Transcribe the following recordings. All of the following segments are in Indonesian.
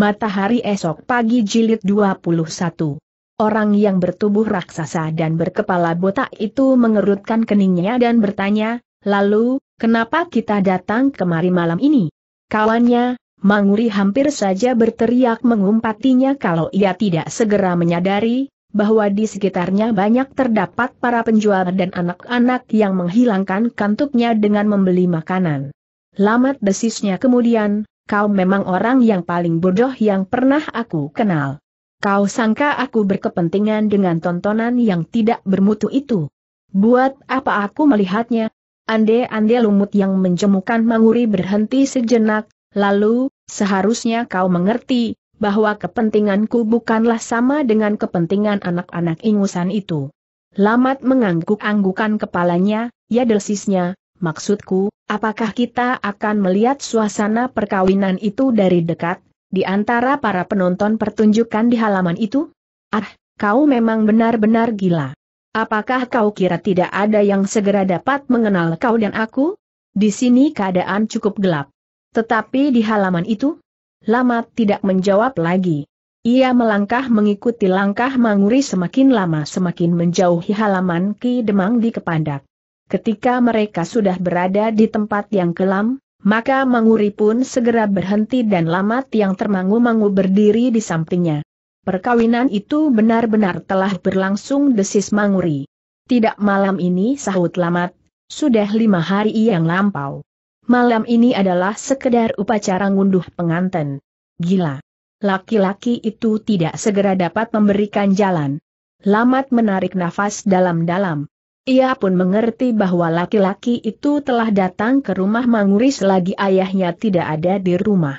Matahari esok pagi jilid 21. Orang yang bertubuh raksasa dan berkepala botak itu mengerutkan keningnya dan bertanya, lalu, kenapa kita datang kemari malam ini? Kawannya, Manguri hampir saja berteriak mengumpatinya kalau ia tidak segera menyadari, bahwa di sekitarnya banyak terdapat para penjual dan anak-anak yang menghilangkan kantuknya dengan membeli makanan. Lamat desisnya kemudian, kau memang orang yang paling bodoh yang pernah aku kenal. Kau sangka aku berkepentingan dengan tontonan yang tidak bermutu itu. Buat apa aku melihatnya? Ande-ande lumut yang menjemukan manguri berhenti sejenak, lalu, seharusnya kau mengerti, bahwa kepentinganku bukanlah sama dengan kepentingan anak-anak ingusan itu. Lamat mengangguk-anggukan kepalanya, ya delsisnya, Maksudku, apakah kita akan melihat suasana perkawinan itu dari dekat, di antara para penonton pertunjukan di halaman itu? Ah, kau memang benar-benar gila. Apakah kau kira tidak ada yang segera dapat mengenal kau dan aku? Di sini keadaan cukup gelap. Tetapi di halaman itu? Lama tidak menjawab lagi. Ia melangkah mengikuti langkah Manguri semakin lama semakin menjauhi halaman Ki Demang di Kepandak. Ketika mereka sudah berada di tempat yang kelam, maka Manguri pun segera berhenti dan Lamat yang termangu-mangu berdiri di sampingnya. Perkawinan itu benar-benar telah berlangsung desis Manguri. Tidak malam ini sahut Lamat, sudah lima hari yang lampau. Malam ini adalah sekedar upacara ngunduh penganten. Gila. Laki-laki itu tidak segera dapat memberikan jalan. Lamat menarik nafas dalam-dalam. Ia pun mengerti bahwa laki-laki itu telah datang ke rumah Manguri selagi ayahnya tidak ada di rumah.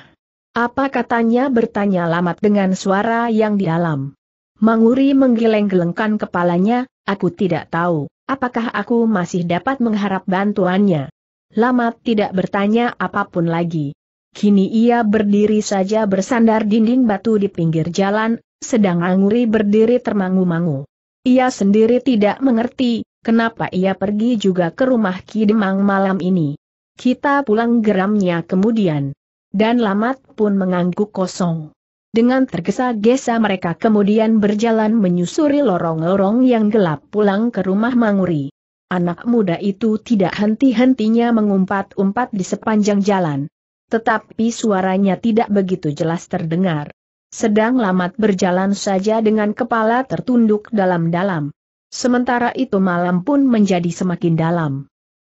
Apa katanya bertanya Lamat dengan suara yang dalam. Manguri menggeleng-gelengkan kepalanya, aku tidak tahu, apakah aku masih dapat mengharap bantuannya. Lamat tidak bertanya apapun lagi. Kini ia berdiri saja bersandar dinding batu di pinggir jalan, sedang Manguri berdiri termangu-mangu. Ia sendiri tidak mengerti, Kenapa ia pergi juga ke rumah Ki Demang malam ini? Kita pulang geramnya kemudian. Dan Lamat pun mengangguk kosong. Dengan tergesa-gesa mereka kemudian berjalan menyusuri lorong-lorong yang gelap pulang ke rumah Manguri. Anak muda itu tidak henti-hentinya mengumpat-umpat di sepanjang jalan. Tetapi suaranya tidak begitu jelas terdengar. Sedang Lamat berjalan saja dengan kepala tertunduk dalam-dalam. Sementara itu malam pun menjadi semakin dalam.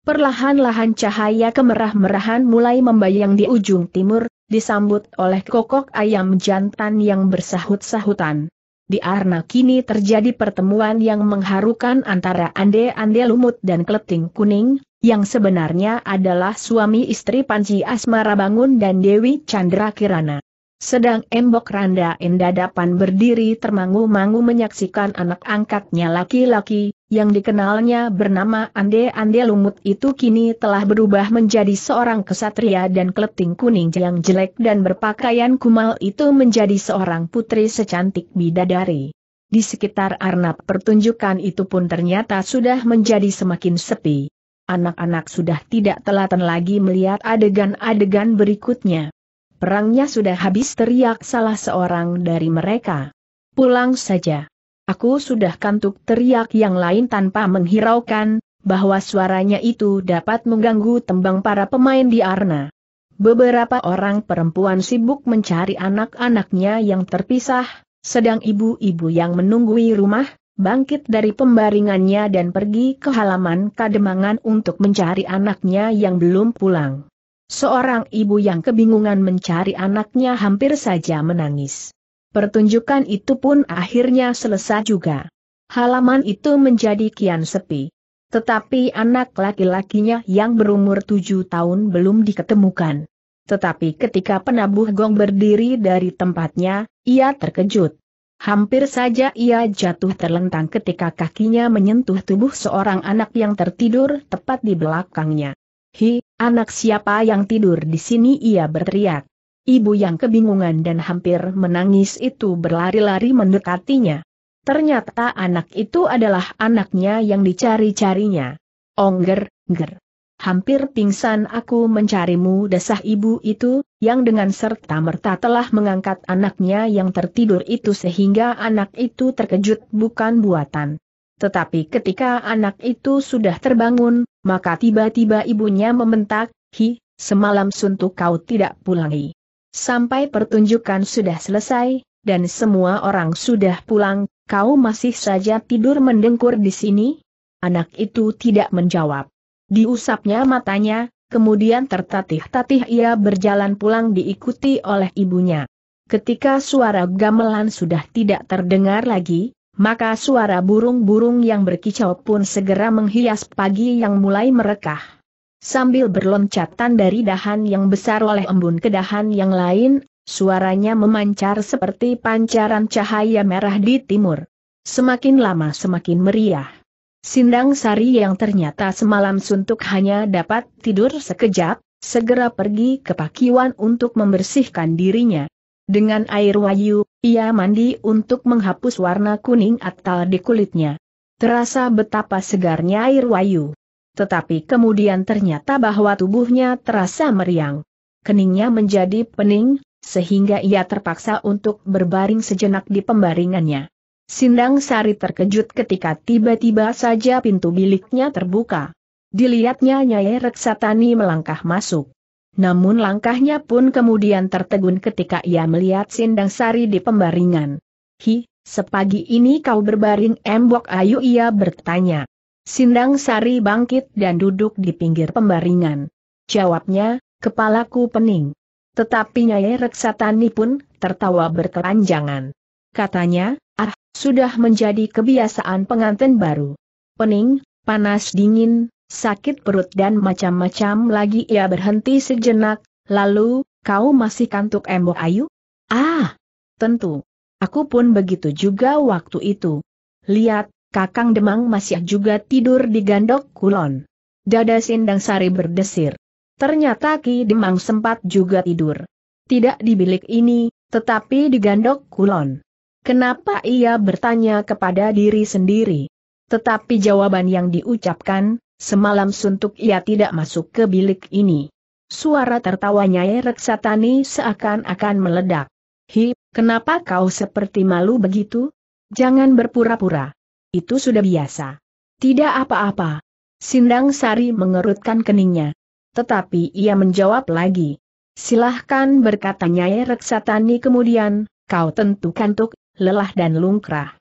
Perlahan-lahan cahaya kemerah-merahan mulai membayang di ujung timur, disambut oleh kokok ayam jantan yang bersahut-sahutan. Di Arna kini terjadi pertemuan yang mengharukan antara ande-ande lumut dan kleting kuning, yang sebenarnya adalah suami istri Panji Asmara Bangun dan Dewi Chandra Kirana. Sedang Embok Randa Endadapan berdiri termangu-mangu menyaksikan anak angkatnya laki-laki, yang dikenalnya bernama Ande-Ande Lumut itu kini telah berubah menjadi seorang kesatria dan keleting kuning yang jelek dan berpakaian kumal itu menjadi seorang putri secantik bidadari. Di sekitar Arnab pertunjukan itu pun ternyata sudah menjadi semakin sepi. Anak-anak sudah tidak telaten lagi melihat adegan-adegan berikutnya. Perangnya sudah habis teriak salah seorang dari mereka. Pulang saja. Aku sudah kantuk teriak yang lain tanpa menghiraukan, bahwa suaranya itu dapat mengganggu tembang para pemain di Arna. Beberapa orang perempuan sibuk mencari anak-anaknya yang terpisah, sedang ibu-ibu yang menunggui rumah, bangkit dari pembaringannya dan pergi ke halaman kademangan untuk mencari anaknya yang belum pulang. Seorang ibu yang kebingungan mencari anaknya hampir saja menangis. Pertunjukan itu pun akhirnya selesai juga. Halaman itu menjadi kian sepi. Tetapi anak laki-lakinya yang berumur tujuh tahun belum diketemukan. Tetapi ketika penabuh gong berdiri dari tempatnya, ia terkejut. Hampir saja ia jatuh terlentang ketika kakinya menyentuh tubuh seorang anak yang tertidur tepat di belakangnya. Hi, anak siapa yang tidur di sini ia berteriak. Ibu yang kebingungan dan hampir menangis itu berlari-lari mendekatinya. Ternyata anak itu adalah anaknya yang dicari-carinya. Ongger, oh, ger. Hampir pingsan aku mencarimu desah ibu itu, yang dengan serta-merta telah mengangkat anaknya yang tertidur itu sehingga anak itu terkejut bukan buatan. Tetapi ketika anak itu sudah terbangun, maka tiba-tiba ibunya membentak, Hi, semalam suntuk kau tidak pulangi. Sampai pertunjukan sudah selesai, dan semua orang sudah pulang, kau masih saja tidur mendengkur di sini? Anak itu tidak menjawab. Diusapnya matanya, kemudian tertatih-tatih ia berjalan pulang diikuti oleh ibunya. Ketika suara gamelan sudah tidak terdengar lagi, maka suara burung-burung yang berkicau pun segera menghias pagi yang mulai merekah. Sambil berloncatan dari dahan yang besar oleh embun ke dahan yang lain, suaranya memancar seperti pancaran cahaya merah di timur. Semakin lama semakin meriah. Sindang Sari yang ternyata semalam suntuk hanya dapat tidur sekejap, segera pergi ke pakiwan untuk membersihkan dirinya. Dengan air wayu, ia mandi untuk menghapus warna kuning atal di kulitnya. Terasa betapa segarnya air wayu. Tetapi kemudian ternyata bahwa tubuhnya terasa meriang. Keningnya menjadi pening, sehingga ia terpaksa untuk berbaring sejenak di pembaringannya. Sindang Sari terkejut ketika tiba-tiba saja pintu biliknya terbuka. Dilihatnya Nyai Reksatani melangkah masuk. Namun langkahnya pun kemudian tertegun ketika ia melihat Sindang Sari di pembaringan. Hi, sepagi ini kau berbaring embok ayu ia bertanya. Sindang Sari bangkit dan duduk di pinggir pembaringan. Jawabnya, kepalaku pening. Tetapi Nyai Reksatani pun tertawa berkelanjangan. Katanya, ah, sudah menjadi kebiasaan pengantin baru. Pening, panas dingin, sakit perut dan macam-macam lagi ia berhenti sejenak, lalu, kau masih kantuk Embo Ayu? Ah, tentu. Aku pun begitu juga waktu itu. Lihat, kakang demang masih juga tidur di gandok kulon. Dada Sindang Sari berdesir. Ternyata Ki Demang sempat juga tidur. Tidak di bilik ini, tetapi di gandok kulon. Kenapa ia bertanya kepada diri sendiri? Tetapi jawaban yang diucapkan, Semalam suntuk ia tidak masuk ke bilik ini. Suara tertawanya Reksatani seakan-akan meledak. Hi, kenapa kau seperti malu begitu? Jangan berpura-pura. Itu sudah biasa. Tidak apa-apa. Sindang Sari mengerutkan keningnya. Tetapi ia menjawab lagi. Silahkan berkata Nyai Reksatani kemudian, kau tentu kantuk, lelah dan lungkrah.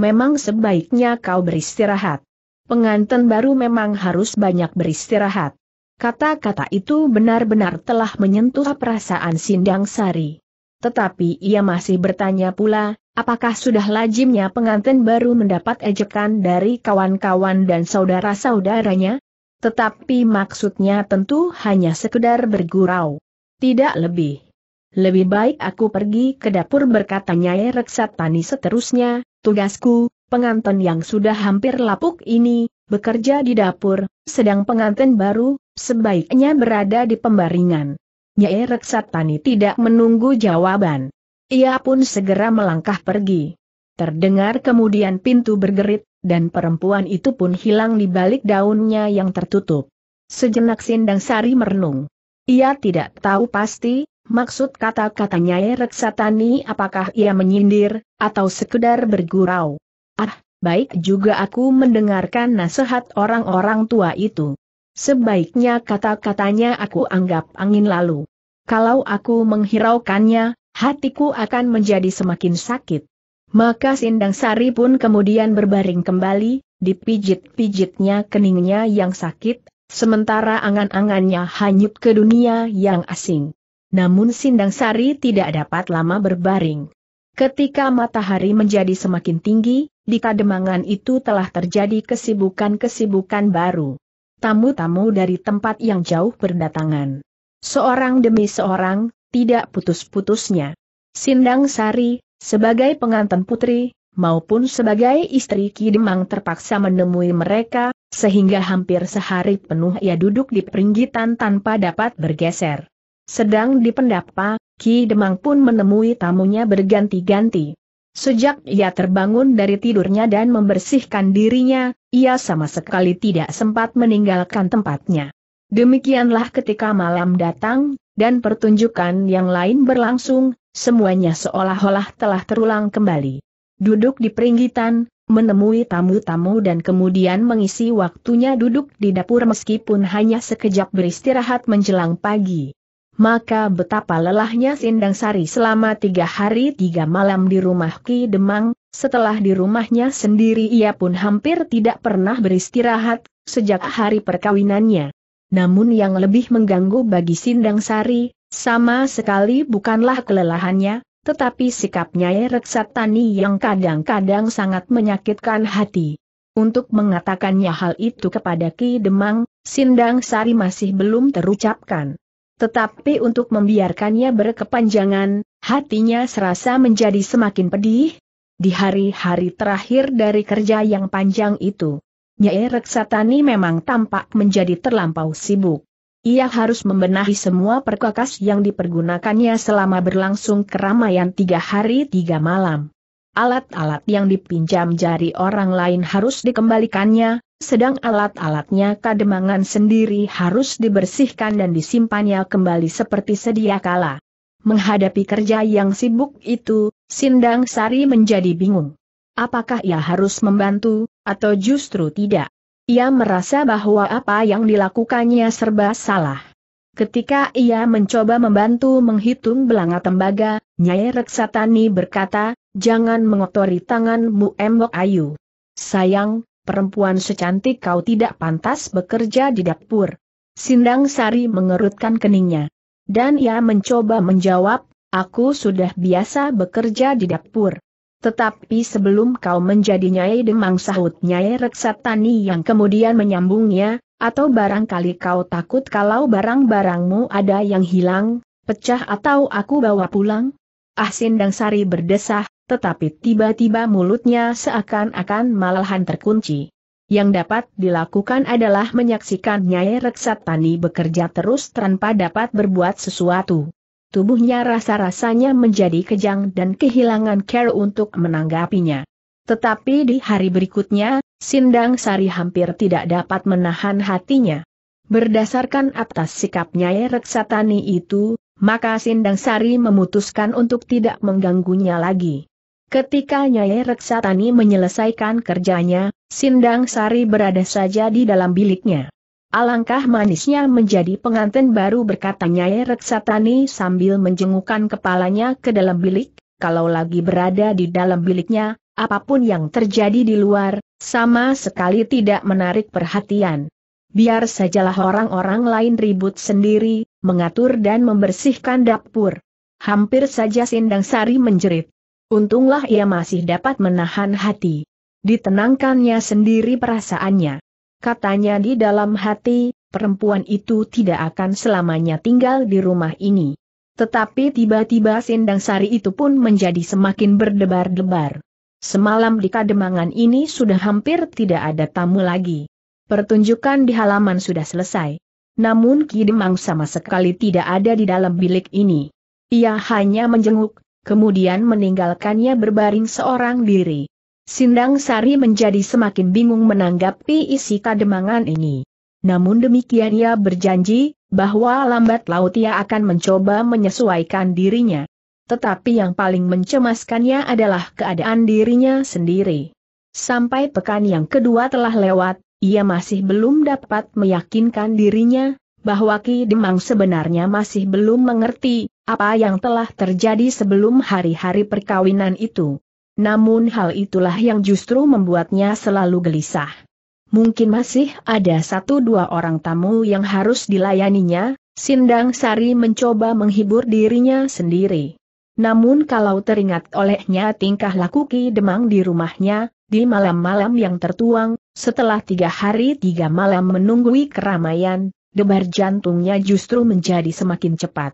Memang sebaiknya kau beristirahat penganten baru memang harus banyak beristirahat. Kata-kata itu benar-benar telah menyentuh perasaan Sindang Sari. Tetapi ia masih bertanya pula, apakah sudah lazimnya penganten baru mendapat ejekan dari kawan-kawan dan saudara-saudaranya? Tetapi maksudnya tentu hanya sekedar bergurau. Tidak lebih. Lebih baik aku pergi ke dapur berkata Nyai Reksatani seterusnya, tugasku, pengantin yang sudah hampir lapuk ini, bekerja di dapur, sedang pengantin baru, sebaiknya berada di pembaringan. Nyai Reksatani tidak menunggu jawaban. Ia pun segera melangkah pergi. Terdengar kemudian pintu bergerit, dan perempuan itu pun hilang di balik daunnya yang tertutup. Sejenak Sindang Sari merenung. Ia tidak tahu pasti, Maksud kata katanya eh, Reksatani apakah ia menyindir, atau sekedar bergurau? Ah, baik juga aku mendengarkan nasihat orang-orang tua itu. Sebaiknya kata-katanya aku anggap angin lalu. Kalau aku menghiraukannya, hatiku akan menjadi semakin sakit. Maka Sindang Sari pun kemudian berbaring kembali, dipijit-pijitnya keningnya yang sakit, sementara angan-angannya hanyut ke dunia yang asing. Namun Sindang Sari tidak dapat lama berbaring. Ketika matahari menjadi semakin tinggi, di kademangan itu telah terjadi kesibukan-kesibukan baru. Tamu-tamu dari tempat yang jauh berdatangan. Seorang demi seorang, tidak putus-putusnya. Sindang Sari, sebagai pengantin putri, maupun sebagai istri Kidemang terpaksa menemui mereka, sehingga hampir sehari penuh ia duduk di peringgitan tanpa dapat bergeser. Sedang di pendapa, Ki Demang pun menemui tamunya berganti-ganti. Sejak ia terbangun dari tidurnya dan membersihkan dirinya, ia sama sekali tidak sempat meninggalkan tempatnya. Demikianlah ketika malam datang, dan pertunjukan yang lain berlangsung, semuanya seolah-olah telah terulang kembali. Duduk di peringgitan, menemui tamu-tamu dan kemudian mengisi waktunya duduk di dapur meskipun hanya sekejap beristirahat menjelang pagi maka betapa lelahnya Sindang Sari selama tiga hari tiga malam di rumah Ki Demang, setelah di rumahnya sendiri ia pun hampir tidak pernah beristirahat, sejak hari perkawinannya. Namun yang lebih mengganggu bagi Sindang Sari, sama sekali bukanlah kelelahannya, tetapi sikapnya Reksatani yang kadang-kadang sangat menyakitkan hati. Untuk mengatakannya hal itu kepada Ki Demang, Sindang Sari masih belum terucapkan. Tetapi untuk membiarkannya berkepanjangan, hatinya serasa menjadi semakin pedih, di hari-hari terakhir dari kerja yang panjang itu. Nyai Reksatani memang tampak menjadi terlampau sibuk. Ia harus membenahi semua perkakas yang dipergunakannya selama berlangsung keramaian tiga hari tiga malam. Alat-alat yang dipinjam jari orang lain harus dikembalikannya, sedang alat-alatnya kademangan sendiri harus dibersihkan dan disimpannya kembali seperti sedia kala. Menghadapi kerja yang sibuk itu, Sindang Sari menjadi bingung. Apakah ia harus membantu, atau justru tidak? Ia merasa bahwa apa yang dilakukannya serba salah. Ketika ia mencoba membantu menghitung belanga tembaga, Nyai Reksatani berkata, jangan mengotori tanganmu Embok Ayu. Sayang, perempuan secantik kau tidak pantas bekerja di dapur. Sindang Sari mengerutkan keningnya. Dan ia mencoba menjawab, aku sudah biasa bekerja di dapur. Tetapi sebelum kau menjadi Nyai Demang sahut Nyai Reksatani yang kemudian menyambungnya, atau barangkali kau takut kalau barang-barangmu ada yang hilang, pecah atau aku bawa pulang? Ah Sindang Sari berdesah, tetapi tiba-tiba mulutnya seakan-akan malahan terkunci. Yang dapat dilakukan adalah menyaksikan Nyai Reksat Tani bekerja terus tanpa dapat berbuat sesuatu. Tubuhnya rasa-rasanya menjadi kejang dan kehilangan care untuk menanggapinya. Tetapi di hari berikutnya, Sindang Sari hampir tidak dapat menahan hatinya. Berdasarkan atas sikap Nyai Tani itu, maka Sindang Sari memutuskan untuk tidak mengganggunya lagi. Ketika Nyai Reksatani menyelesaikan kerjanya, Sindang Sari berada saja di dalam biliknya. Alangkah manisnya menjadi pengantin baru berkata Nyai Reksatani sambil menjengukkan kepalanya ke dalam bilik, kalau lagi berada di dalam biliknya, apapun yang terjadi di luar, sama sekali tidak menarik perhatian. Biar sajalah orang-orang lain ribut sendiri, mengatur dan membersihkan dapur. Hampir saja Sindang Sari menjerit. Untunglah ia masih dapat menahan hati. Ditenangkannya sendiri perasaannya. Katanya di dalam hati, perempuan itu tidak akan selamanya tinggal di rumah ini. Tetapi tiba-tiba Sindang Sari itu pun menjadi semakin berdebar-debar. Semalam di kademangan ini sudah hampir tidak ada tamu lagi. Pertunjukan di halaman sudah selesai. Namun Kidemang sama sekali tidak ada di dalam bilik ini. Ia hanya menjenguk, kemudian meninggalkannya berbaring seorang diri. Sindang Sari menjadi semakin bingung menanggapi isi kademangan ini. Namun demikian ia berjanji, bahwa lambat laut ia akan mencoba menyesuaikan dirinya. Tetapi yang paling mencemaskannya adalah keadaan dirinya sendiri. Sampai pekan yang kedua telah lewat, ia masih belum dapat meyakinkan dirinya, bahwa Ki Demang sebenarnya masih belum mengerti, apa yang telah terjadi sebelum hari-hari perkawinan itu. Namun hal itulah yang justru membuatnya selalu gelisah. Mungkin masih ada satu dua orang tamu yang harus dilayaninya, Sindang Sari mencoba menghibur dirinya sendiri. Namun kalau teringat olehnya tingkah laku Ki Demang di rumahnya, di malam-malam yang tertuang, setelah tiga hari tiga malam menunggui keramaian, debar jantungnya justru menjadi semakin cepat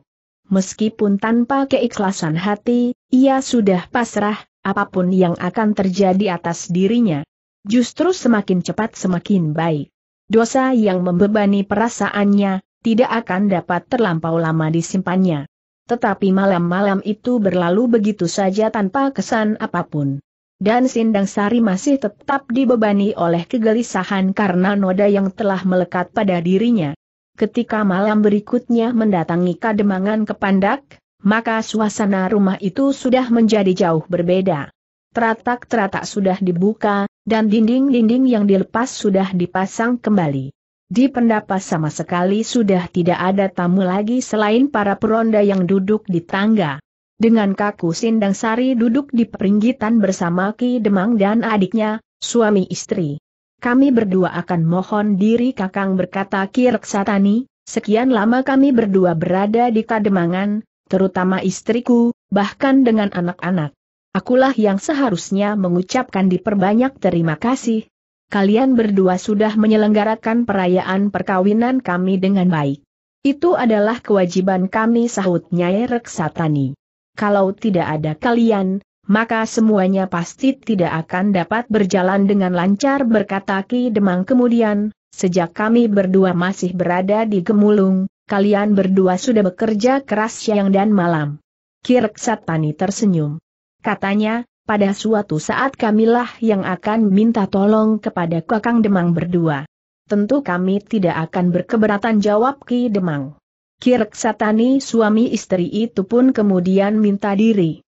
meskipun tanpa keikhlasan hati, ia sudah pasrah, apapun yang akan terjadi atas dirinya. Justru semakin cepat semakin baik. Dosa yang membebani perasaannya, tidak akan dapat terlampau lama disimpannya. Tetapi malam-malam itu berlalu begitu saja tanpa kesan apapun. Dan Sindang Sari masih tetap dibebani oleh kegelisahan karena noda yang telah melekat pada dirinya ketika malam berikutnya mendatangi kademangan kepandak, maka suasana rumah itu sudah menjadi jauh berbeda. Teratak-teratak sudah dibuka, dan dinding-dinding yang dilepas sudah dipasang kembali. Di pendapat sama sekali sudah tidak ada tamu lagi selain para peronda yang duduk di tangga. Dengan kaku Sindang Sari duduk di peringgitan bersama Ki Demang dan adiknya, suami istri kami berdua akan mohon diri kakang berkata Kireksatani, sekian lama kami berdua berada di Kademangan, terutama istriku, bahkan dengan anak-anak. Akulah yang seharusnya mengucapkan diperbanyak terima kasih. Kalian berdua sudah menyelenggarakan perayaan perkawinan kami dengan baik. Itu adalah kewajiban kami sahut Nyai Reksatani. Kalau tidak ada kalian, maka semuanya pasti tidak akan dapat berjalan dengan lancar berkata Ki Demang kemudian, sejak kami berdua masih berada di Gemulung, kalian berdua sudah bekerja keras siang dan malam. Kirk Tani tersenyum. Katanya, pada suatu saat kamilah yang akan minta tolong kepada Kakang Demang berdua. Tentu kami tidak akan berkeberatan jawab Ki Demang. Kirk Satani suami istri itu pun kemudian minta diri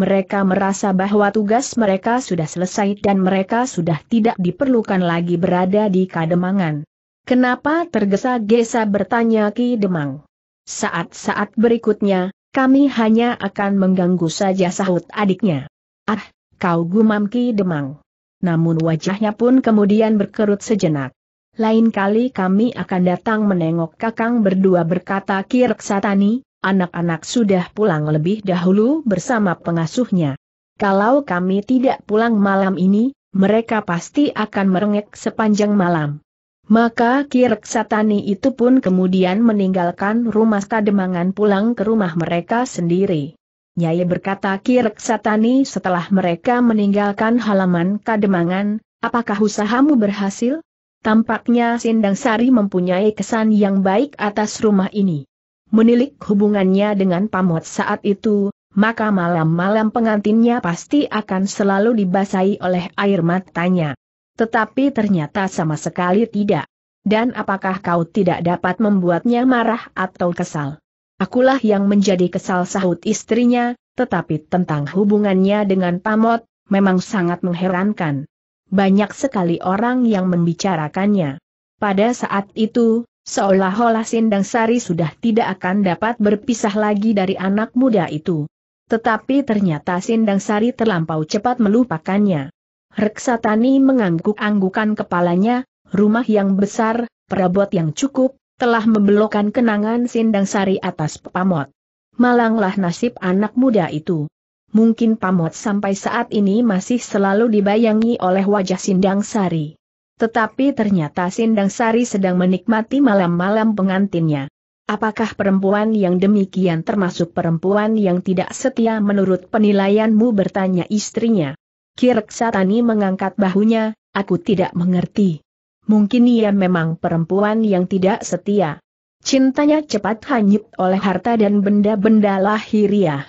mereka merasa bahwa tugas mereka sudah selesai dan mereka sudah tidak diperlukan lagi berada di Kademangan. Kenapa tergesa-gesa bertanya Ki Demang? Saat-saat berikutnya, kami hanya akan mengganggu saja sahut adiknya. Ah, kau gumam Ki Demang. Namun wajahnya pun kemudian berkerut sejenak. Lain kali kami akan datang menengok kakang berdua berkata Ki Reksatani, Anak-anak sudah pulang lebih dahulu bersama pengasuhnya. Kalau kami tidak pulang malam ini, mereka pasti akan merengek sepanjang malam. Maka Kireksatani itu pun kemudian meninggalkan rumah Kademangan pulang ke rumah mereka sendiri. Nyai berkata Kireksatani setelah mereka meninggalkan halaman Kademangan, apakah usahamu berhasil? Tampaknya Sindang Sari mempunyai kesan yang baik atas rumah ini menilik hubungannya dengan pamot saat itu, maka malam-malam pengantinnya pasti akan selalu dibasahi oleh air matanya. Tetapi ternyata sama sekali tidak. Dan apakah kau tidak dapat membuatnya marah atau kesal? Akulah yang menjadi kesal sahut istrinya, tetapi tentang hubungannya dengan pamot, memang sangat mengherankan. Banyak sekali orang yang membicarakannya. Pada saat itu, Seolah-olah Sindang Sari sudah tidak akan dapat berpisah lagi dari anak muda itu. Tetapi ternyata Sindang Sari terlampau cepat melupakannya. Reksatani mengangguk-anggukan kepalanya, rumah yang besar, perabot yang cukup, telah membelokkan kenangan Sindang Sari atas pamot. Malanglah nasib anak muda itu. Mungkin pamot sampai saat ini masih selalu dibayangi oleh wajah Sindang Sari. Tetapi ternyata Sindang Sari sedang menikmati malam-malam pengantinnya. Apakah perempuan yang demikian termasuk perempuan yang tidak setia menurut penilaianmu bertanya istrinya? Kirksatani mengangkat bahunya, aku tidak mengerti. Mungkin ia memang perempuan yang tidak setia. Cintanya cepat hanyut oleh harta dan benda-benda lahiriah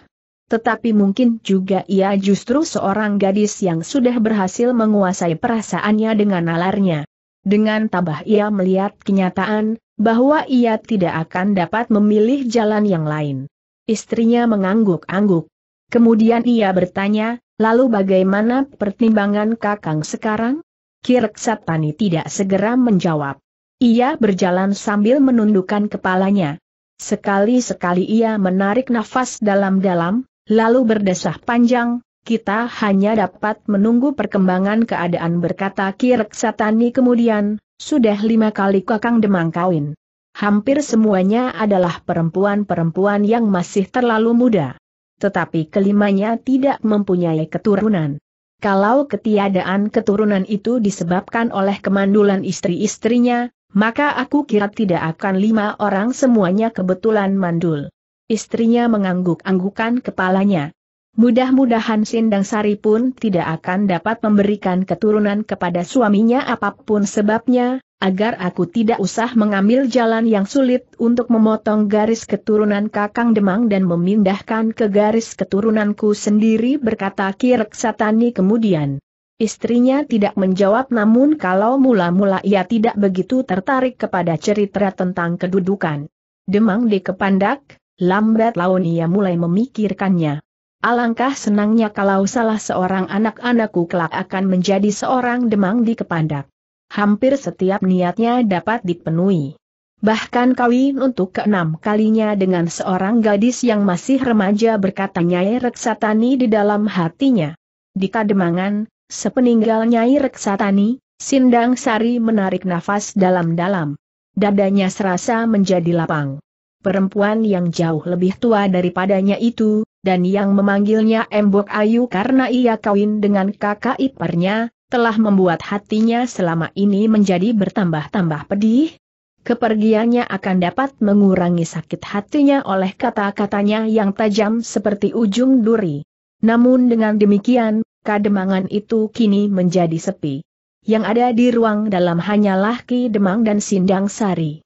tetapi mungkin juga ia justru seorang gadis yang sudah berhasil menguasai perasaannya dengan nalarnya. Dengan tabah ia melihat kenyataan, bahwa ia tidak akan dapat memilih jalan yang lain. Istrinya mengangguk-angguk. Kemudian ia bertanya, lalu bagaimana pertimbangan kakang sekarang? Kirk Satani tidak segera menjawab. Ia berjalan sambil menundukkan kepalanya. Sekali-sekali ia menarik nafas dalam-dalam, lalu berdesah panjang, kita hanya dapat menunggu perkembangan keadaan berkata Kirek Satani kemudian, sudah lima kali kakang demang kawin. Hampir semuanya adalah perempuan-perempuan yang masih terlalu muda. Tetapi kelimanya tidak mempunyai keturunan. Kalau ketiadaan keturunan itu disebabkan oleh kemandulan istri-istrinya, maka aku kira tidak akan lima orang semuanya kebetulan mandul. Istrinya mengangguk-anggukan kepalanya. Mudah-mudahan Sindang Sari pun tidak akan dapat memberikan keturunan kepada suaminya apapun sebabnya, agar aku tidak usah mengambil jalan yang sulit untuk memotong garis keturunan Kakang Demang dan memindahkan ke garis keturunanku sendiri berkata Kirek Satani kemudian. Istrinya tidak menjawab namun kalau mula-mula ia tidak begitu tertarik kepada cerita tentang kedudukan. Demang di Kepandak, lambat laun ia mulai memikirkannya. Alangkah senangnya kalau salah seorang anak-anakku kelak akan menjadi seorang demang di kepandak. Hampir setiap niatnya dapat dipenuhi. Bahkan kawin untuk keenam kalinya dengan seorang gadis yang masih remaja berkata Nyai Reksatani di dalam hatinya. Di Kademangan, sepeninggal Nyai Reksatani, Sindang Sari menarik nafas dalam-dalam. Dadanya serasa menjadi lapang perempuan yang jauh lebih tua daripadanya itu, dan yang memanggilnya Embok Ayu karena ia kawin dengan kakak iparnya, telah membuat hatinya selama ini menjadi bertambah-tambah pedih. Kepergiannya akan dapat mengurangi sakit hatinya oleh kata-katanya yang tajam seperti ujung duri. Namun dengan demikian, kademangan itu kini menjadi sepi. Yang ada di ruang dalam hanyalah Ki Demang dan Sindang Sari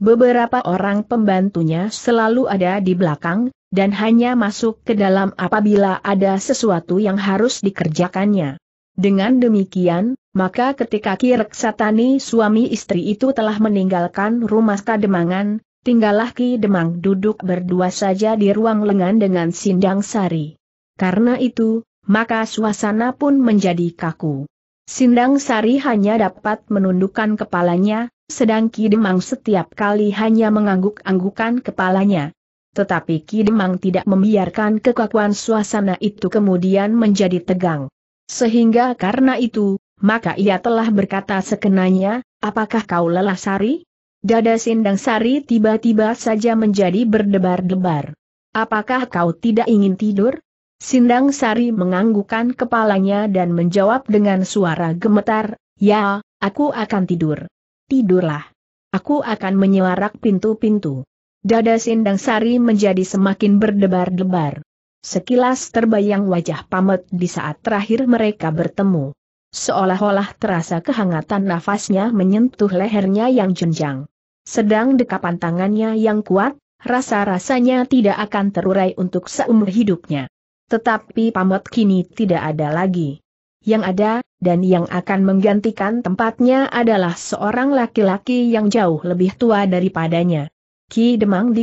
beberapa orang pembantunya selalu ada di belakang, dan hanya masuk ke dalam apabila ada sesuatu yang harus dikerjakannya. Dengan demikian, maka ketika Kireksatani suami istri itu telah meninggalkan rumah Kademangan, tinggallah Ki Demang duduk berdua saja di ruang lengan dengan Sindang Sari. Karena itu, maka suasana pun menjadi kaku. Sindang Sari hanya dapat menundukkan kepalanya, sedang Ki Demang setiap kali hanya mengangguk-anggukan kepalanya. Tetapi Ki Demang tidak membiarkan kekakuan suasana itu kemudian menjadi tegang. Sehingga karena itu, maka ia telah berkata sekenanya, apakah kau lelah Sari? Dada Sindang Sari tiba-tiba saja menjadi berdebar-debar. Apakah kau tidak ingin tidur? Sindang Sari menganggukkan kepalanya dan menjawab dengan suara gemetar, ya, aku akan tidur tidurlah. Aku akan menyuarak pintu-pintu. Dada Sindang Sari menjadi semakin berdebar-debar. Sekilas terbayang wajah Pamet di saat terakhir mereka bertemu. Seolah-olah terasa kehangatan nafasnya menyentuh lehernya yang jenjang. Sedang dekapan tangannya yang kuat, rasa-rasanya tidak akan terurai untuk seumur hidupnya. Tetapi Pamet kini tidak ada lagi. Yang ada, dan yang akan menggantikan tempatnya adalah seorang laki-laki yang jauh lebih tua daripadanya. Ki Demang di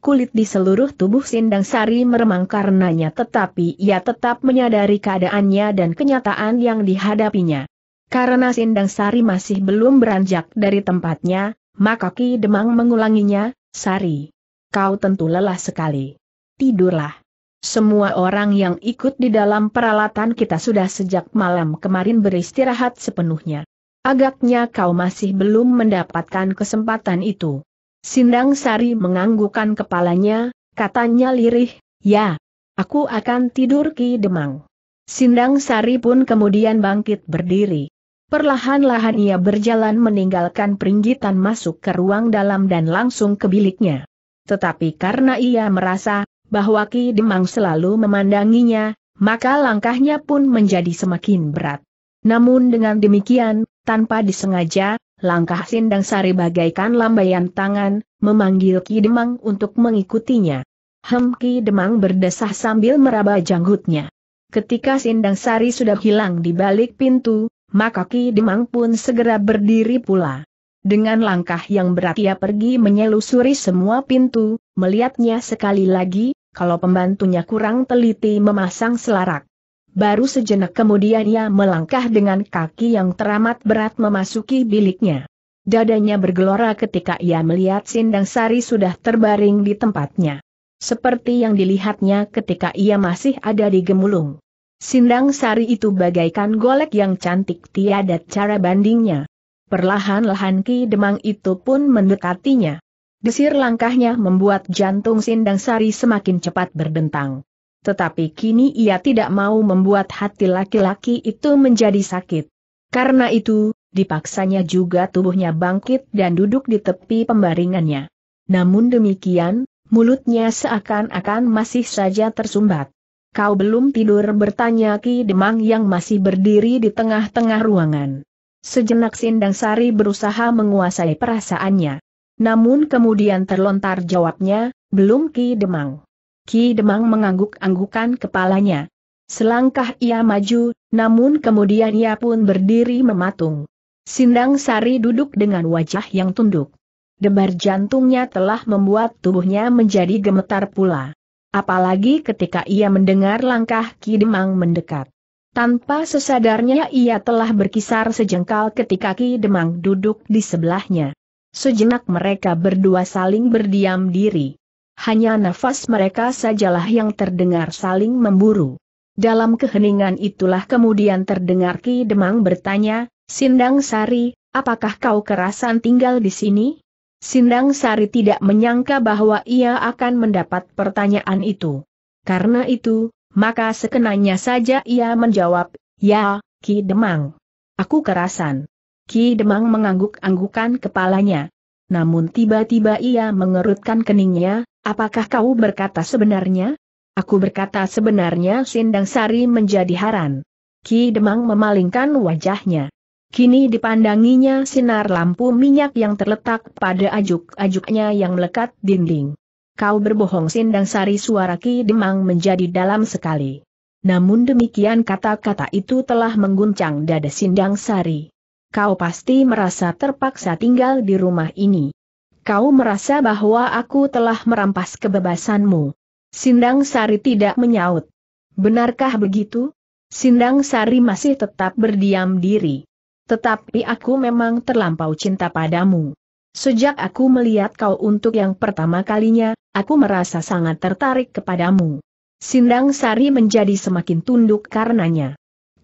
Kulit di seluruh tubuh Sindang Sari meremang karenanya tetapi ia tetap menyadari keadaannya dan kenyataan yang dihadapinya. Karena Sindang Sari masih belum beranjak dari tempatnya, maka Ki Demang mengulanginya, Sari. Kau tentu lelah sekali. Tidurlah. Semua orang yang ikut di dalam peralatan kita sudah sejak malam kemarin beristirahat sepenuhnya. Agaknya kau masih belum mendapatkan kesempatan itu. Sindang Sari menganggukkan kepalanya, katanya lirih, ya, aku akan tidur Ki Demang. Sindang Sari pun kemudian bangkit berdiri. Perlahan-lahan ia berjalan meninggalkan peringgitan masuk ke ruang dalam dan langsung ke biliknya. Tetapi karena ia merasa bahwa Ki Demang selalu memandanginya, maka langkahnya pun menjadi semakin berat. Namun dengan demikian, tanpa disengaja, langkah Sindang Sari bagaikan lambaian tangan, memanggil Ki Demang untuk mengikutinya. Hem Ki Demang berdesah sambil meraba janggutnya. Ketika Sindang Sari sudah hilang di balik pintu, maka Ki Demang pun segera berdiri pula. Dengan langkah yang berat ia pergi menyelusuri semua pintu, melihatnya sekali lagi, kalau pembantunya kurang teliti memasang selarak. Baru sejenak kemudian ia melangkah dengan kaki yang teramat berat memasuki biliknya. Dadanya bergelora ketika ia melihat Sindang Sari sudah terbaring di tempatnya. Seperti yang dilihatnya ketika ia masih ada di Gemulung. Sindang Sari itu bagaikan golek yang cantik tiada cara bandingnya. Perlahan-lahan Ki Demang itu pun mendekatinya. Desir langkahnya membuat jantung Sindang Sari semakin cepat berdentang. Tetapi kini ia tidak mau membuat hati laki-laki itu menjadi sakit. Karena itu, dipaksanya juga tubuhnya bangkit dan duduk di tepi pembaringannya. Namun demikian, mulutnya seakan-akan masih saja tersumbat. Kau belum tidur bertanya Ki Demang yang masih berdiri di tengah-tengah ruangan. Sejenak Sindang Sari berusaha menguasai perasaannya. Namun kemudian terlontar jawabnya, belum Ki Demang. Ki Demang mengangguk-anggukan kepalanya. Selangkah ia maju, namun kemudian ia pun berdiri mematung. Sindang Sari duduk dengan wajah yang tunduk. Debar jantungnya telah membuat tubuhnya menjadi gemetar pula. Apalagi ketika ia mendengar langkah Ki Demang mendekat. Tanpa sesadarnya ia telah berkisar sejengkal ketika Ki Demang duduk di sebelahnya. Sejenak mereka berdua saling berdiam diri. Hanya nafas mereka sajalah yang terdengar saling memburu. Dalam keheningan itulah kemudian terdengar Ki Demang bertanya, Sindang Sari, apakah kau kerasan tinggal di sini? Sindang Sari tidak menyangka bahwa ia akan mendapat pertanyaan itu. Karena itu, maka sekenanya saja ia menjawab, Ya, Ki Demang. Aku kerasan. Ki Demang mengangguk-anggukan kepalanya. Namun tiba-tiba ia mengerutkan keningnya, apakah kau berkata sebenarnya? Aku berkata sebenarnya Sindang Sari menjadi haran. Ki Demang memalingkan wajahnya. Kini dipandanginya sinar lampu minyak yang terletak pada ajuk-ajuknya yang melekat dinding. Kau berbohong Sindang Sari suara Ki Demang menjadi dalam sekali. Namun demikian kata-kata itu telah mengguncang dada Sindang Sari kau pasti merasa terpaksa tinggal di rumah ini. Kau merasa bahwa aku telah merampas kebebasanmu. Sindang Sari tidak menyaut. Benarkah begitu? Sindang Sari masih tetap berdiam diri. Tetapi aku memang terlampau cinta padamu. Sejak aku melihat kau untuk yang pertama kalinya, aku merasa sangat tertarik kepadamu. Sindang Sari menjadi semakin tunduk karenanya.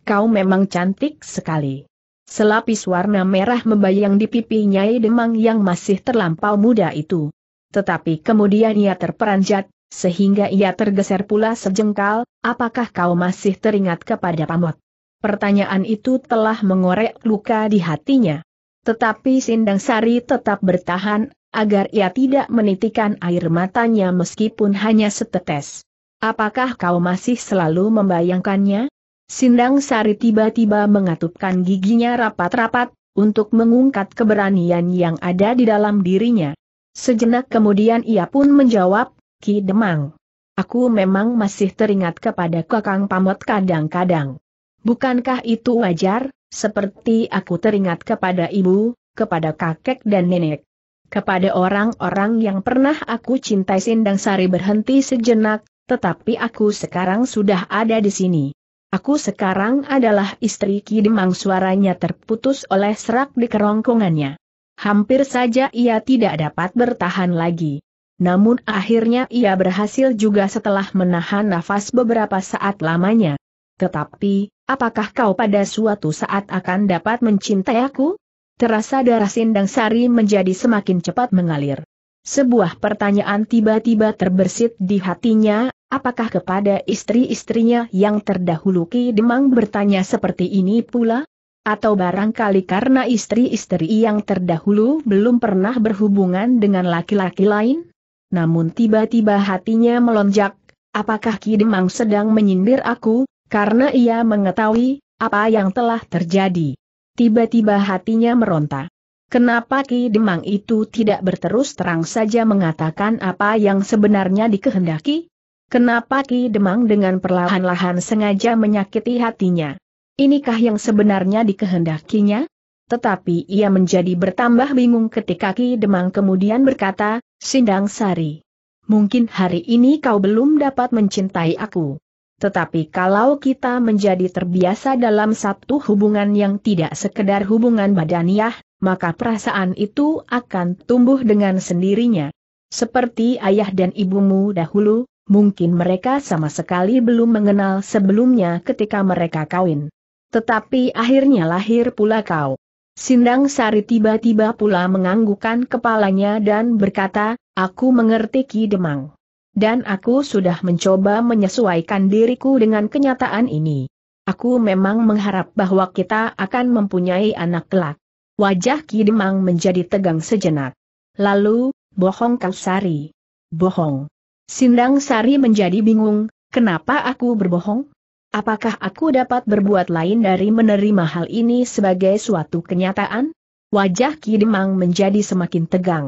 Kau memang cantik sekali. Selapis warna merah membayang di pipi Nyai Demang yang masih terlampau muda itu. Tetapi kemudian ia terperanjat, sehingga ia tergeser pula sejengkal, apakah kau masih teringat kepada pamot? Pertanyaan itu telah mengorek luka di hatinya. Tetapi Sindang Sari tetap bertahan, agar ia tidak menitikan air matanya meskipun hanya setetes. Apakah kau masih selalu membayangkannya? Sindang Sari tiba-tiba mengatupkan giginya rapat-rapat, untuk mengungkat keberanian yang ada di dalam dirinya. Sejenak kemudian ia pun menjawab, Ki Demang. Aku memang masih teringat kepada kakang pamot kadang-kadang. Bukankah itu wajar, seperti aku teringat kepada ibu, kepada kakek dan nenek kepada orang-orang yang pernah aku cintai Sindang Sari berhenti sejenak, tetapi aku sekarang sudah ada di sini. Aku sekarang adalah istri Ki Demang suaranya terputus oleh serak di kerongkongannya. Hampir saja ia tidak dapat bertahan lagi. Namun akhirnya ia berhasil juga setelah menahan nafas beberapa saat lamanya. Tetapi, apakah kau pada suatu saat akan dapat mencintai aku? Terasa darah sindang sari menjadi semakin cepat mengalir. Sebuah pertanyaan tiba-tiba terbersit di hatinya, Apakah kepada istri-istrinya yang terdahulu Ki Demang bertanya seperti ini pula? Atau barangkali karena istri-istri yang terdahulu belum pernah berhubungan dengan laki-laki lain? Namun tiba-tiba hatinya melonjak, apakah Ki Demang sedang menyindir aku, karena ia mengetahui apa yang telah terjadi. Tiba-tiba hatinya meronta. Kenapa Ki Demang itu tidak berterus terang saja mengatakan apa yang sebenarnya dikehendaki? Kenapa Ki Demang dengan perlahan-lahan sengaja menyakiti hatinya? Inikah yang sebenarnya dikehendakinya? Tetapi ia menjadi bertambah bingung ketika Ki Demang kemudian berkata, Sindang Sari. Mungkin hari ini kau belum dapat mencintai aku. Tetapi kalau kita menjadi terbiasa dalam satu hubungan yang tidak sekedar hubungan badaniah, maka perasaan itu akan tumbuh dengan sendirinya. Seperti ayah dan ibumu dahulu, Mungkin mereka sama sekali belum mengenal sebelumnya ketika mereka kawin. Tetapi akhirnya lahir pula kau. Sindang Sari tiba-tiba pula menganggukkan kepalanya dan berkata, aku mengerti Ki Demang. Dan aku sudah mencoba menyesuaikan diriku dengan kenyataan ini. Aku memang mengharap bahwa kita akan mempunyai anak kelak. Wajah Ki Demang menjadi tegang sejenak. Lalu, bohong kau Sari. Bohong. Sindang Sari menjadi bingung, kenapa aku berbohong? Apakah aku dapat berbuat lain dari menerima hal ini sebagai suatu kenyataan? Wajah Ki Demang menjadi semakin tegang.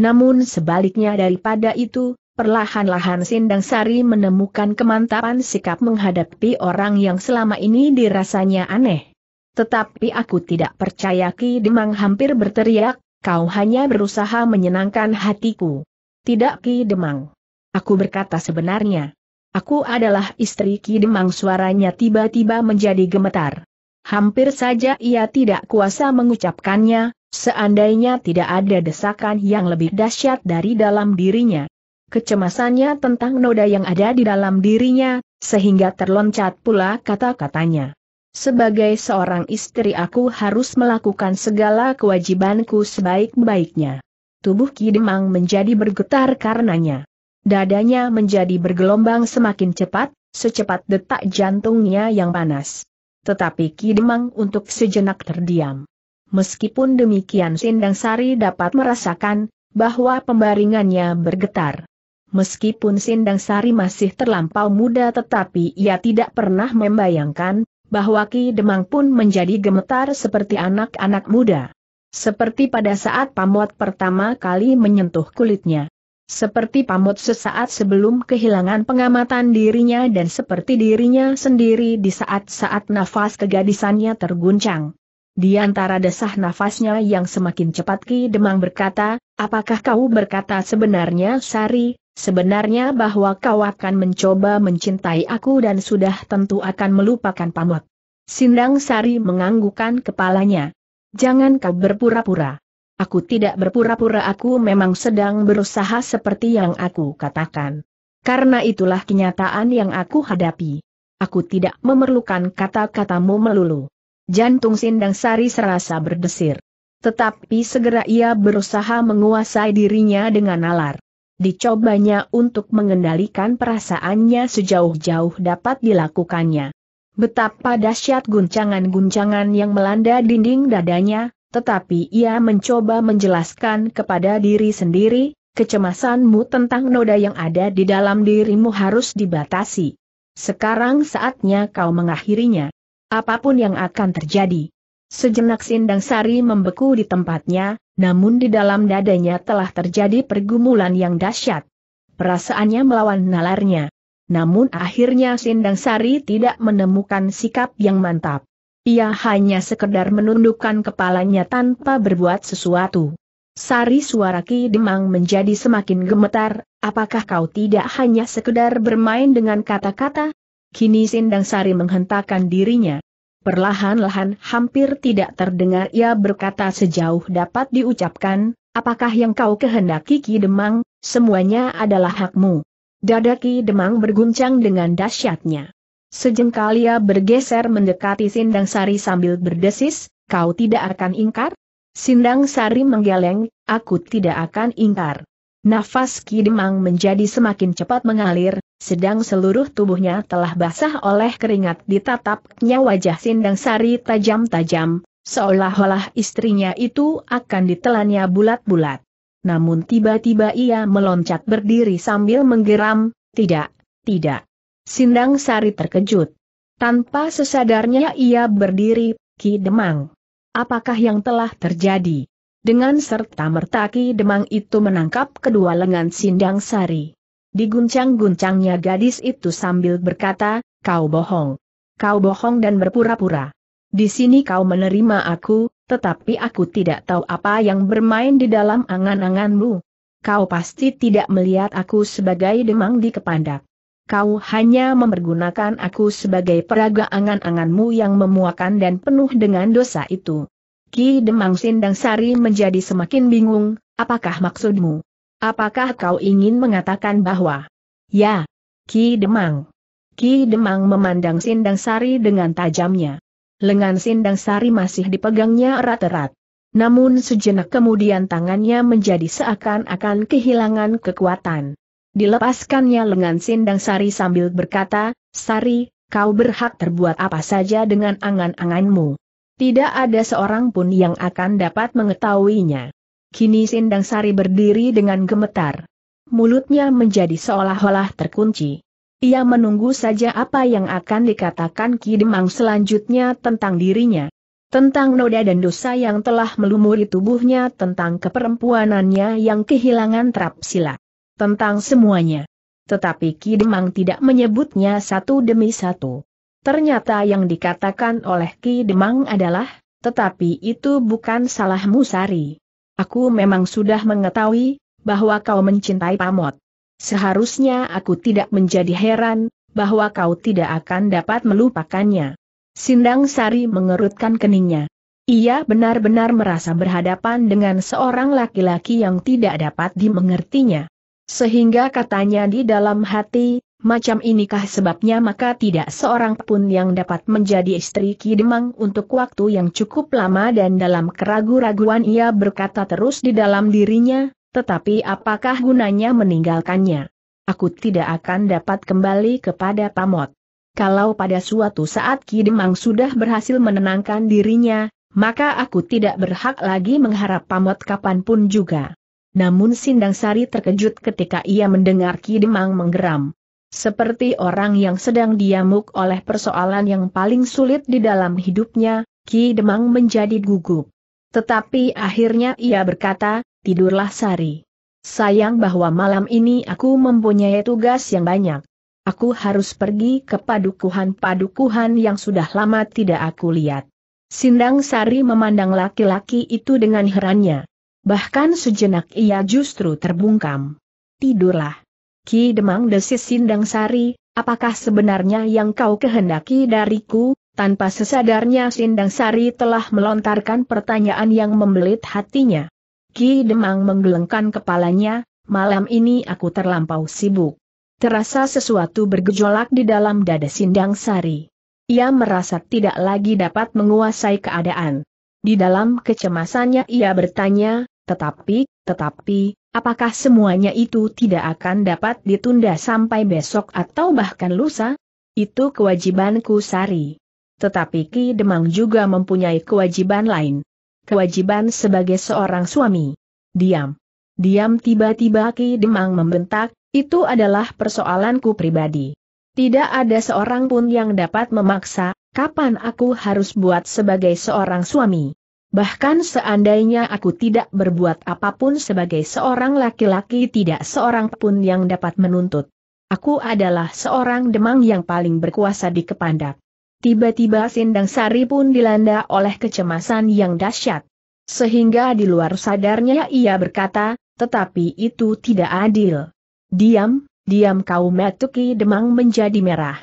Namun sebaliknya daripada itu, perlahan-lahan Sindang Sari menemukan kemantapan sikap menghadapi orang yang selama ini dirasanya aneh. Tetapi aku tidak percaya Ki Demang hampir berteriak, kau hanya berusaha menyenangkan hatiku. Tidak Ki Demang. Aku berkata sebenarnya. Aku adalah istri Ki Demang suaranya tiba-tiba menjadi gemetar. Hampir saja ia tidak kuasa mengucapkannya, seandainya tidak ada desakan yang lebih dahsyat dari dalam dirinya. Kecemasannya tentang noda yang ada di dalam dirinya, sehingga terloncat pula kata-katanya. Sebagai seorang istri aku harus melakukan segala kewajibanku sebaik-baiknya. Tubuh Ki Demang menjadi bergetar karenanya. Dadanya menjadi bergelombang semakin cepat, secepat detak jantungnya yang panas. Tetapi Kidemang untuk sejenak terdiam. Meskipun demikian Sindang Sari dapat merasakan, bahwa pembaringannya bergetar. Meskipun Sindang Sari masih terlampau muda tetapi ia tidak pernah membayangkan, bahwa Ki Demang pun menjadi gemetar seperti anak-anak muda. Seperti pada saat pamot pertama kali menyentuh kulitnya. Seperti pamut sesaat sebelum kehilangan pengamatan dirinya dan seperti dirinya sendiri di saat-saat nafas kegadisannya terguncang. Di antara desah nafasnya yang semakin cepat Ki Demang berkata, apakah kau berkata sebenarnya Sari, sebenarnya bahwa kau akan mencoba mencintai aku dan sudah tentu akan melupakan pamut. Sindang Sari menganggukkan kepalanya. Jangan kau berpura-pura. Aku tidak berpura-pura aku memang sedang berusaha seperti yang aku katakan. Karena itulah kenyataan yang aku hadapi. Aku tidak memerlukan kata-katamu melulu. Jantung Sindang Sari serasa berdesir. Tetapi segera ia berusaha menguasai dirinya dengan nalar. Dicobanya untuk mengendalikan perasaannya sejauh-jauh dapat dilakukannya. Betapa dahsyat guncangan-guncangan yang melanda dinding dadanya, tetapi ia mencoba menjelaskan kepada diri sendiri, kecemasanmu tentang noda yang ada di dalam dirimu harus dibatasi. Sekarang saatnya kau mengakhirinya. Apapun yang akan terjadi. Sejenak Sindang Sari membeku di tempatnya, namun di dalam dadanya telah terjadi pergumulan yang dahsyat. Perasaannya melawan nalarnya. Namun akhirnya Sindang Sari tidak menemukan sikap yang mantap. Ia hanya sekedar menundukkan kepalanya tanpa berbuat sesuatu. Sari suara Ki Demang menjadi semakin gemetar, apakah kau tidak hanya sekedar bermain dengan kata-kata? Kini Sindang Sari menghentakkan dirinya. Perlahan-lahan hampir tidak terdengar ia berkata sejauh dapat diucapkan, apakah yang kau kehendaki Ki Demang, semuanya adalah hakmu. Dada Ki Demang berguncang dengan dahsyatnya. Sejengkal ia bergeser mendekati Sindang Sari sambil berdesis, kau tidak akan ingkar? Sindang Sari menggeleng, aku tidak akan ingkar. Nafas Kidemang menjadi semakin cepat mengalir, sedang seluruh tubuhnya telah basah oleh keringat ditatapnya wajah Sindang Sari tajam-tajam, seolah-olah istrinya itu akan ditelannya bulat-bulat. Namun tiba-tiba ia meloncat berdiri sambil menggeram, tidak, tidak. Sindang Sari terkejut. Tanpa sesadarnya ia berdiri, Ki Demang. Apakah yang telah terjadi? Dengan serta merta Ki Demang itu menangkap kedua lengan Sindang Sari. Diguncang-guncangnya gadis itu sambil berkata, kau bohong. Kau bohong dan berpura-pura. Di sini kau menerima aku, tetapi aku tidak tahu apa yang bermain di dalam angan-anganmu. Kau pasti tidak melihat aku sebagai demang di kepandak kau hanya mempergunakan aku sebagai peraga angan-anganmu yang memuakan dan penuh dengan dosa itu. Ki Demang Sindang Sari menjadi semakin bingung, apakah maksudmu? Apakah kau ingin mengatakan bahwa? Ya, Ki Demang. Ki Demang memandang Sindang Sari dengan tajamnya. Lengan Sindang Sari masih dipegangnya erat-erat. Namun sejenak kemudian tangannya menjadi seakan-akan kehilangan kekuatan. Dilepaskannya lengan Sindang Sari sambil berkata, Sari, kau berhak terbuat apa saja dengan angan-anganmu. Tidak ada seorang pun yang akan dapat mengetahuinya. Kini Sindang Sari berdiri dengan gemetar. Mulutnya menjadi seolah-olah terkunci. Ia menunggu saja apa yang akan dikatakan Ki Demang selanjutnya tentang dirinya tentang noda dan dosa yang telah melumuri tubuhnya tentang keperempuanannya yang kehilangan trap sila tentang semuanya. Tetapi Ki Demang tidak menyebutnya satu demi satu. Ternyata yang dikatakan oleh Ki Demang adalah, tetapi itu bukan salahmu Sari. Aku memang sudah mengetahui, bahwa kau mencintai Pamot. Seharusnya aku tidak menjadi heran, bahwa kau tidak akan dapat melupakannya. Sindang Sari mengerutkan keningnya. Ia benar-benar merasa berhadapan dengan seorang laki-laki yang tidak dapat dimengertinya sehingga katanya di dalam hati, macam inikah sebabnya maka tidak seorang pun yang dapat menjadi istri Ki Demang untuk waktu yang cukup lama dan dalam keragu-raguan ia berkata terus di dalam dirinya, tetapi apakah gunanya meninggalkannya? Aku tidak akan dapat kembali kepada Pamot. Kalau pada suatu saat Ki Demang sudah berhasil menenangkan dirinya, maka aku tidak berhak lagi mengharap pamot kapanpun juga. Namun Sindang Sari terkejut ketika ia mendengar Ki Demang menggeram. Seperti orang yang sedang diamuk oleh persoalan yang paling sulit di dalam hidupnya, Ki Demang menjadi gugup. Tetapi akhirnya ia berkata, tidurlah Sari. Sayang bahwa malam ini aku mempunyai tugas yang banyak. Aku harus pergi ke padukuhan-padukuhan yang sudah lama tidak aku lihat. Sindang Sari memandang laki-laki itu dengan herannya. Bahkan sejenak ia justru terbungkam. Tidurlah. Ki Demang desis Sindang Sari, apakah sebenarnya yang kau kehendaki dariku? Tanpa sesadarnya Sindang Sari telah melontarkan pertanyaan yang membelit hatinya. Ki Demang menggelengkan kepalanya, malam ini aku terlampau sibuk. Terasa sesuatu bergejolak di dalam dada Sindang Sari. Ia merasa tidak lagi dapat menguasai keadaan. Di dalam kecemasannya ia bertanya, tetapi, tetapi, apakah semuanya itu tidak akan dapat ditunda sampai besok atau bahkan lusa? Itu kewajibanku Sari. Tetapi Ki Demang juga mempunyai kewajiban lain. Kewajiban sebagai seorang suami. Diam. Diam tiba-tiba Ki Demang membentak, itu adalah persoalanku pribadi. Tidak ada seorang pun yang dapat memaksa, kapan aku harus buat sebagai seorang suami. Bahkan seandainya aku tidak berbuat apapun sebagai seorang laki-laki tidak seorang pun yang dapat menuntut. Aku adalah seorang demang yang paling berkuasa di Kepandak. Tiba-tiba Sindang Sari pun dilanda oleh kecemasan yang dahsyat. Sehingga di luar sadarnya ia berkata, tetapi itu tidak adil. Diam, diam kau metuki demang menjadi merah.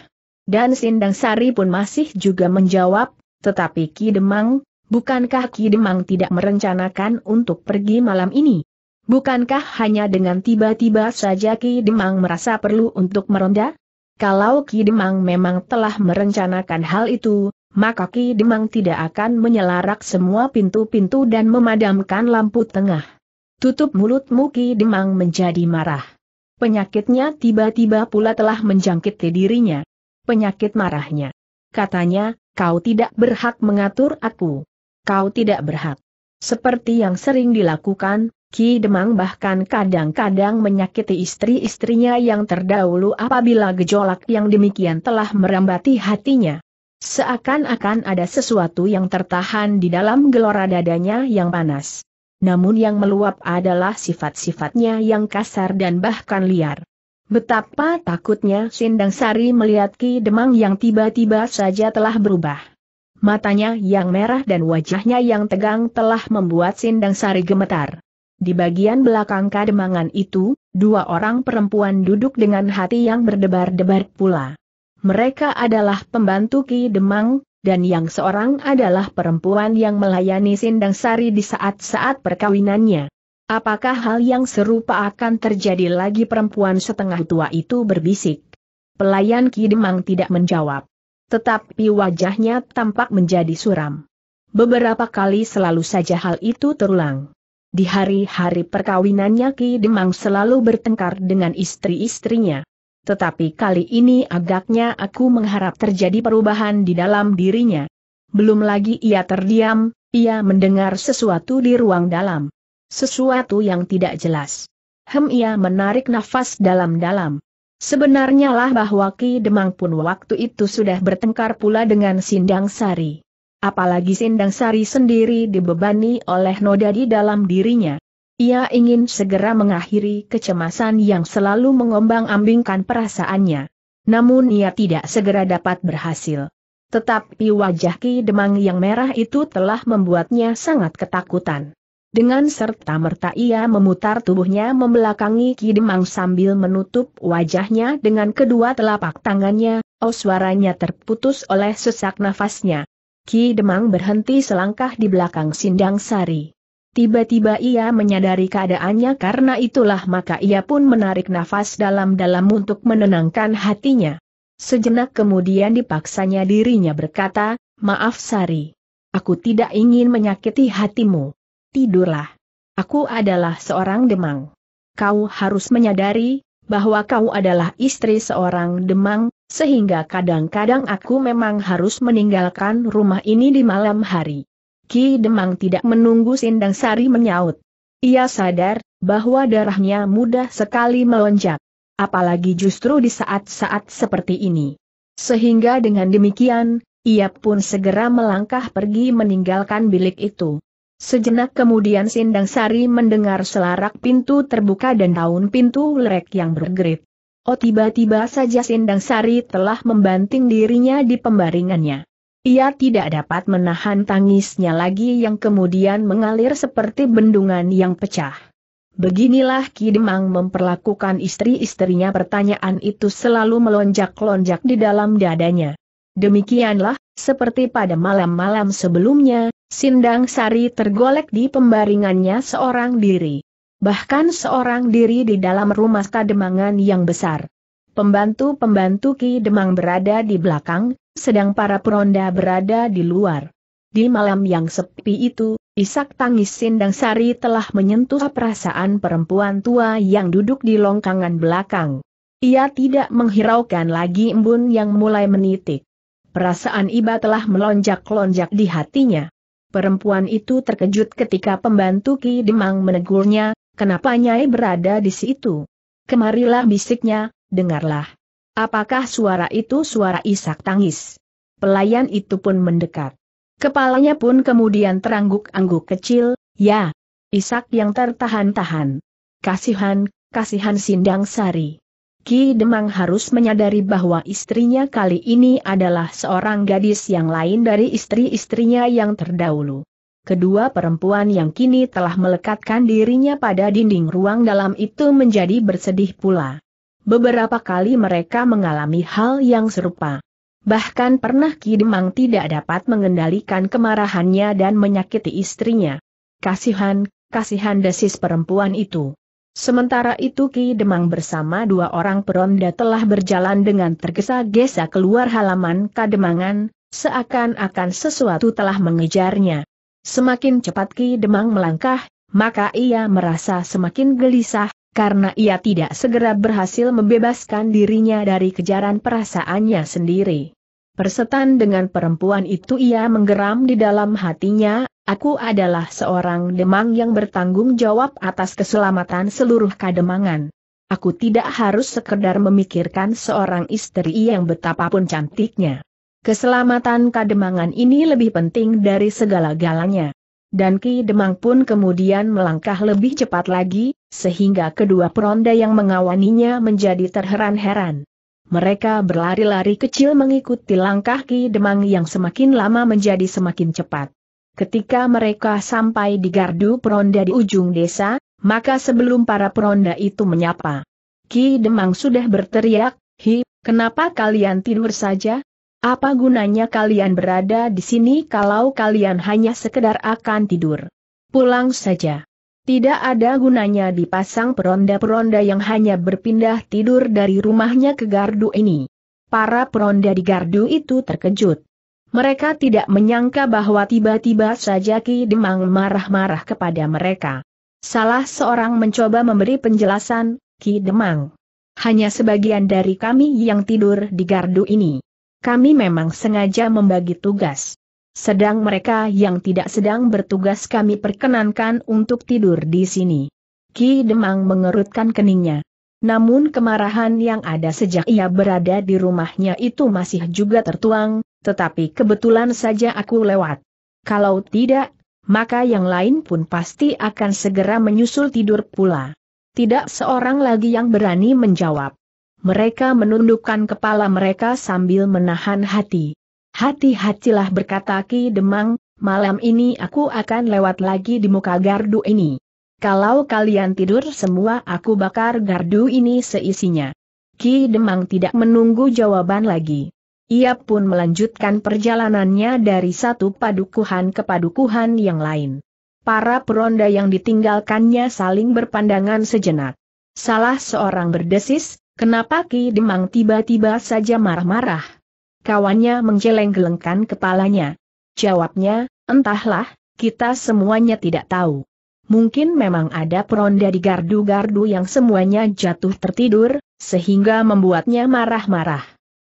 Dan Sindang Sari pun masih juga menjawab, tetapi Ki Demang, Bukankah Ki Demang tidak merencanakan untuk pergi malam ini? Bukankah hanya dengan tiba-tiba saja Ki Demang merasa perlu untuk meronda? Kalau Ki Demang memang telah merencanakan hal itu, maka Ki Demang tidak akan menyelarak semua pintu-pintu dan memadamkan lampu tengah. Tutup mulutmu Ki Demang menjadi marah. Penyakitnya tiba-tiba pula telah menjangkit ke dirinya. Penyakit marahnya. Katanya, kau tidak berhak mengatur aku kau tidak berhak. Seperti yang sering dilakukan, Ki Demang bahkan kadang-kadang menyakiti istri-istrinya yang terdahulu apabila gejolak yang demikian telah merambati hatinya. Seakan-akan ada sesuatu yang tertahan di dalam gelora dadanya yang panas. Namun yang meluap adalah sifat-sifatnya yang kasar dan bahkan liar. Betapa takutnya Sindang Sari melihat Ki Demang yang tiba-tiba saja telah berubah. Matanya yang merah dan wajahnya yang tegang telah membuat Sindang Sari gemetar. Di bagian belakang kademangan itu, dua orang perempuan duduk dengan hati yang berdebar-debar pula. Mereka adalah pembantu Ki Demang, dan yang seorang adalah perempuan yang melayani Sindang Sari di saat-saat perkawinannya. Apakah hal yang serupa akan terjadi lagi perempuan setengah tua itu berbisik? Pelayan Ki Demang tidak menjawab tetapi wajahnya tampak menjadi suram. Beberapa kali selalu saja hal itu terulang. Di hari-hari perkawinannya Ki Demang selalu bertengkar dengan istri-istrinya. Tetapi kali ini agaknya aku mengharap terjadi perubahan di dalam dirinya. Belum lagi ia terdiam, ia mendengar sesuatu di ruang dalam. Sesuatu yang tidak jelas. Hem ia menarik nafas dalam-dalam. Sebenarnya lah bahwa Ki Demang pun waktu itu sudah bertengkar pula dengan Sindang Sari. Apalagi Sindang Sari sendiri dibebani oleh noda di dalam dirinya. Ia ingin segera mengakhiri kecemasan yang selalu mengombang-ambingkan perasaannya. Namun ia tidak segera dapat berhasil. Tetapi wajah Ki Demang yang merah itu telah membuatnya sangat ketakutan. Dengan serta merta ia memutar tubuhnya membelakangi Ki Demang sambil menutup wajahnya dengan kedua telapak tangannya, oh suaranya terputus oleh sesak nafasnya. Ki Demang berhenti selangkah di belakang Sindang Sari. Tiba-tiba ia menyadari keadaannya karena itulah maka ia pun menarik nafas dalam-dalam untuk menenangkan hatinya. Sejenak kemudian dipaksanya dirinya berkata, Maaf Sari. Aku tidak ingin menyakiti hatimu tidurlah. Aku adalah seorang demang. Kau harus menyadari, bahwa kau adalah istri seorang demang, sehingga kadang-kadang aku memang harus meninggalkan rumah ini di malam hari. Ki Demang tidak menunggu Sindang Sari menyaut. Ia sadar, bahwa darahnya mudah sekali melonjak. Apalagi justru di saat-saat seperti ini. Sehingga dengan demikian, ia pun segera melangkah pergi meninggalkan bilik itu. Sejenak kemudian Sindang Sari mendengar selarak pintu terbuka dan daun pintu lerek yang bergerit. Oh tiba-tiba saja Sindang Sari telah membanting dirinya di pembaringannya. Ia tidak dapat menahan tangisnya lagi yang kemudian mengalir seperti bendungan yang pecah. Beginilah Ki Demang memperlakukan istri-istrinya pertanyaan itu selalu melonjak-lonjak di dalam dadanya. Demikianlah, seperti pada malam-malam sebelumnya, Sindang Sari tergolek di pembaringannya seorang diri. Bahkan seorang diri di dalam rumah kademangan yang besar. Pembantu-pembantu Ki Demang berada di belakang, sedang para peronda berada di luar. Di malam yang sepi itu, isak tangis Sindang Sari telah menyentuh perasaan perempuan tua yang duduk di longkangan belakang. Ia tidak menghiraukan lagi embun yang mulai menitik. Perasaan iba telah melonjak-lonjak di hatinya. Perempuan itu terkejut ketika pembantu Ki Demang menegurnya, kenapa Nyai berada di situ? Kemarilah bisiknya, dengarlah. Apakah suara itu suara isak tangis? Pelayan itu pun mendekat. Kepalanya pun kemudian terangguk-angguk kecil, ya. Isak yang tertahan-tahan. Kasihan, kasihan Sindang Sari. Ki Demang harus menyadari bahwa istrinya kali ini adalah seorang gadis yang lain dari istri-istrinya yang terdahulu. Kedua perempuan yang kini telah melekatkan dirinya pada dinding ruang dalam itu menjadi bersedih pula. Beberapa kali mereka mengalami hal yang serupa. Bahkan pernah Ki Demang tidak dapat mengendalikan kemarahannya dan menyakiti istrinya. Kasihan, kasihan desis perempuan itu. Sementara itu Ki Demang bersama dua orang peronda telah berjalan dengan tergesa-gesa keluar halaman Kademangan, seakan-akan sesuatu telah mengejarnya. Semakin cepat Ki Demang melangkah, maka ia merasa semakin gelisah, karena ia tidak segera berhasil membebaskan dirinya dari kejaran perasaannya sendiri. Persetan dengan perempuan itu ia menggeram di dalam hatinya, Aku adalah seorang demang yang bertanggung jawab atas keselamatan seluruh kademangan. Aku tidak harus sekedar memikirkan seorang istri yang betapapun cantiknya. Keselamatan kademangan ini lebih penting dari segala-galanya. Dan Ki Demang pun kemudian melangkah lebih cepat lagi, sehingga kedua peronda yang mengawaninya menjadi terheran-heran. Mereka berlari-lari kecil mengikuti langkah Ki Demang yang semakin lama menjadi semakin cepat. Ketika mereka sampai di gardu peronda di ujung desa, maka sebelum para peronda itu menyapa. Ki Demang sudah berteriak, Hi, kenapa kalian tidur saja? Apa gunanya kalian berada di sini kalau kalian hanya sekedar akan tidur? Pulang saja. Tidak ada gunanya dipasang peronda-peronda yang hanya berpindah tidur dari rumahnya ke gardu ini. Para peronda di gardu itu terkejut. Mereka tidak menyangka bahwa tiba-tiba saja Ki Demang marah-marah kepada mereka. Salah seorang mencoba memberi penjelasan, Ki Demang. Hanya sebagian dari kami yang tidur di gardu ini. Kami memang sengaja membagi tugas. Sedang mereka yang tidak sedang bertugas kami perkenankan untuk tidur di sini. Ki Demang mengerutkan keningnya. Namun kemarahan yang ada sejak ia berada di rumahnya itu masih juga tertuang, tetapi kebetulan saja aku lewat. Kalau tidak, maka yang lain pun pasti akan segera menyusul tidur pula. Tidak seorang lagi yang berani menjawab. Mereka menundukkan kepala mereka sambil menahan hati. Hati-hatilah berkata Ki Demang, malam ini aku akan lewat lagi di muka gardu ini. Kalau kalian tidur semua aku bakar gardu ini seisinya. Ki Demang tidak menunggu jawaban lagi. Ia pun melanjutkan perjalanannya dari satu padukuhan ke padukuhan yang lain. Para peronda yang ditinggalkannya saling berpandangan sejenak. Salah seorang berdesis, kenapa Ki Demang tiba-tiba saja marah-marah? Kawannya menggeleng-gelengkan kepalanya. Jawabnya, entahlah, kita semuanya tidak tahu. Mungkin memang ada peronda di gardu-gardu yang semuanya jatuh tertidur, sehingga membuatnya marah-marah.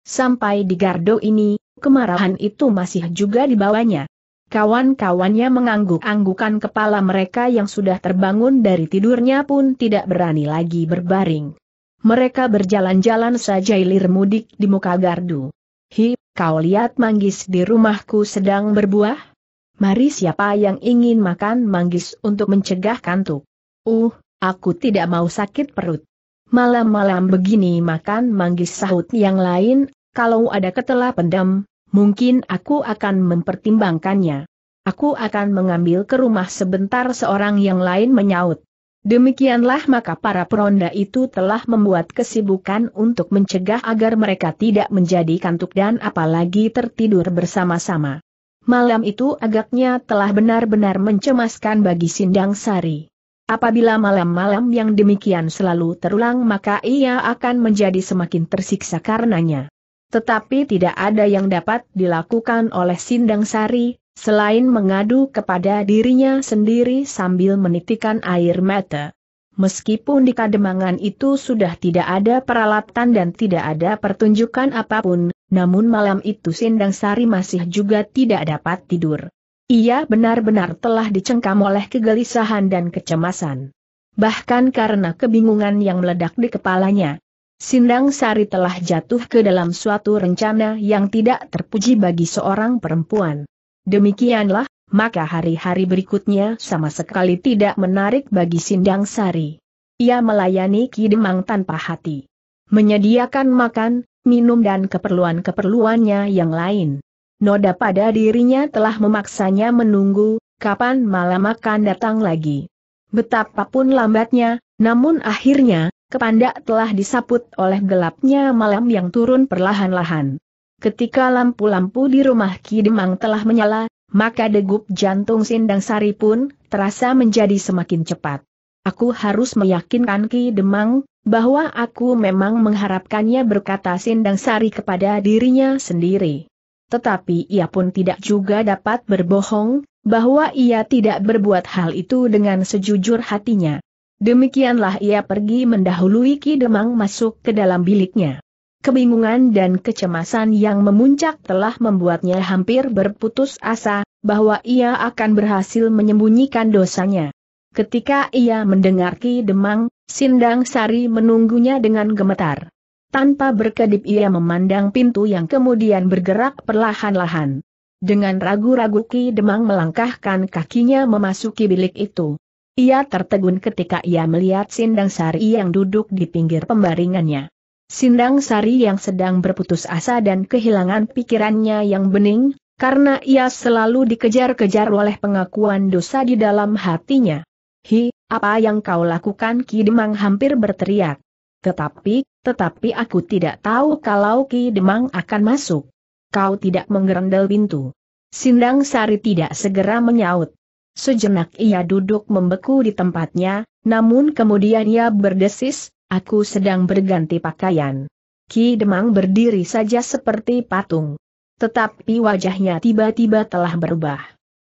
Sampai di gardo ini, kemarahan itu masih juga dibawanya. Kawan-kawannya mengangguk-anggukan kepala mereka yang sudah terbangun dari tidurnya pun tidak berani lagi berbaring. Mereka berjalan-jalan saja ilir mudik di muka gardu. Hi, kau lihat manggis di rumahku sedang berbuah? Mari siapa yang ingin makan manggis untuk mencegah kantuk? Uh, aku tidak mau sakit perut. Malam-malam begini makan manggis sahut yang lain, kalau ada ketela pendam, mungkin aku akan mempertimbangkannya. Aku akan mengambil ke rumah sebentar seorang yang lain menyaut. Demikianlah maka para peronda itu telah membuat kesibukan untuk mencegah agar mereka tidak menjadi kantuk dan apalagi tertidur bersama-sama. Malam itu agaknya telah benar-benar mencemaskan bagi Sindang Sari. Apabila malam-malam yang demikian selalu terulang maka ia akan menjadi semakin tersiksa karenanya. Tetapi tidak ada yang dapat dilakukan oleh Sindang Sari, selain mengadu kepada dirinya sendiri sambil menitikan air mata. Meskipun di kademangan itu sudah tidak ada peralatan dan tidak ada pertunjukan apapun, namun malam itu Sindang Sari masih juga tidak dapat tidur. Ia benar-benar telah dicengkam oleh kegelisahan dan kecemasan. Bahkan karena kebingungan yang meledak di kepalanya, Sindang Sari telah jatuh ke dalam suatu rencana yang tidak terpuji bagi seorang perempuan. Demikianlah, maka hari-hari berikutnya sama sekali tidak menarik bagi Sindang Sari. Ia melayani Ki Demang tanpa hati. Menyediakan makan, minum dan keperluan-keperluannya yang lain. Noda pada dirinya telah memaksanya menunggu, kapan malam akan datang lagi. Betapapun lambatnya, namun akhirnya, Kepanda telah disaput oleh gelapnya malam yang turun perlahan-lahan. Ketika lampu-lampu di rumah Ki Demang telah menyala, maka degup jantung Sindang Sari pun terasa menjadi semakin cepat. Aku harus meyakinkan Ki Demang, bahwa aku memang mengharapkannya berkata Sindang Sari kepada dirinya sendiri. Tetapi ia pun tidak juga dapat berbohong, bahwa ia tidak berbuat hal itu dengan sejujur hatinya. Demikianlah ia pergi mendahului Ki Demang masuk ke dalam biliknya. Kebingungan dan kecemasan yang memuncak telah membuatnya hampir berputus asa, bahwa ia akan berhasil menyembunyikan dosanya. Ketika ia mendengar Ki Demang, Sindang Sari menunggunya dengan gemetar. Tanpa berkedip ia memandang pintu yang kemudian bergerak perlahan-lahan. Dengan ragu-ragu Ki Demang melangkahkan kakinya memasuki bilik itu. Ia tertegun ketika ia melihat Sindang Sari yang duduk di pinggir pembaringannya. Sindang Sari yang sedang berputus asa dan kehilangan pikirannya yang bening, karena ia selalu dikejar-kejar oleh pengakuan dosa di dalam hatinya. Hi, apa yang kau lakukan Ki Demang hampir berteriak. Tetapi, tetapi aku tidak tahu kalau Ki Demang akan masuk. Kau tidak menggerendel pintu. Sindang Sari tidak segera menyaut. Sejenak ia duduk membeku di tempatnya, namun kemudian ia berdesis, aku sedang berganti pakaian. Ki Demang berdiri saja seperti patung. Tetapi wajahnya tiba-tiba telah berubah.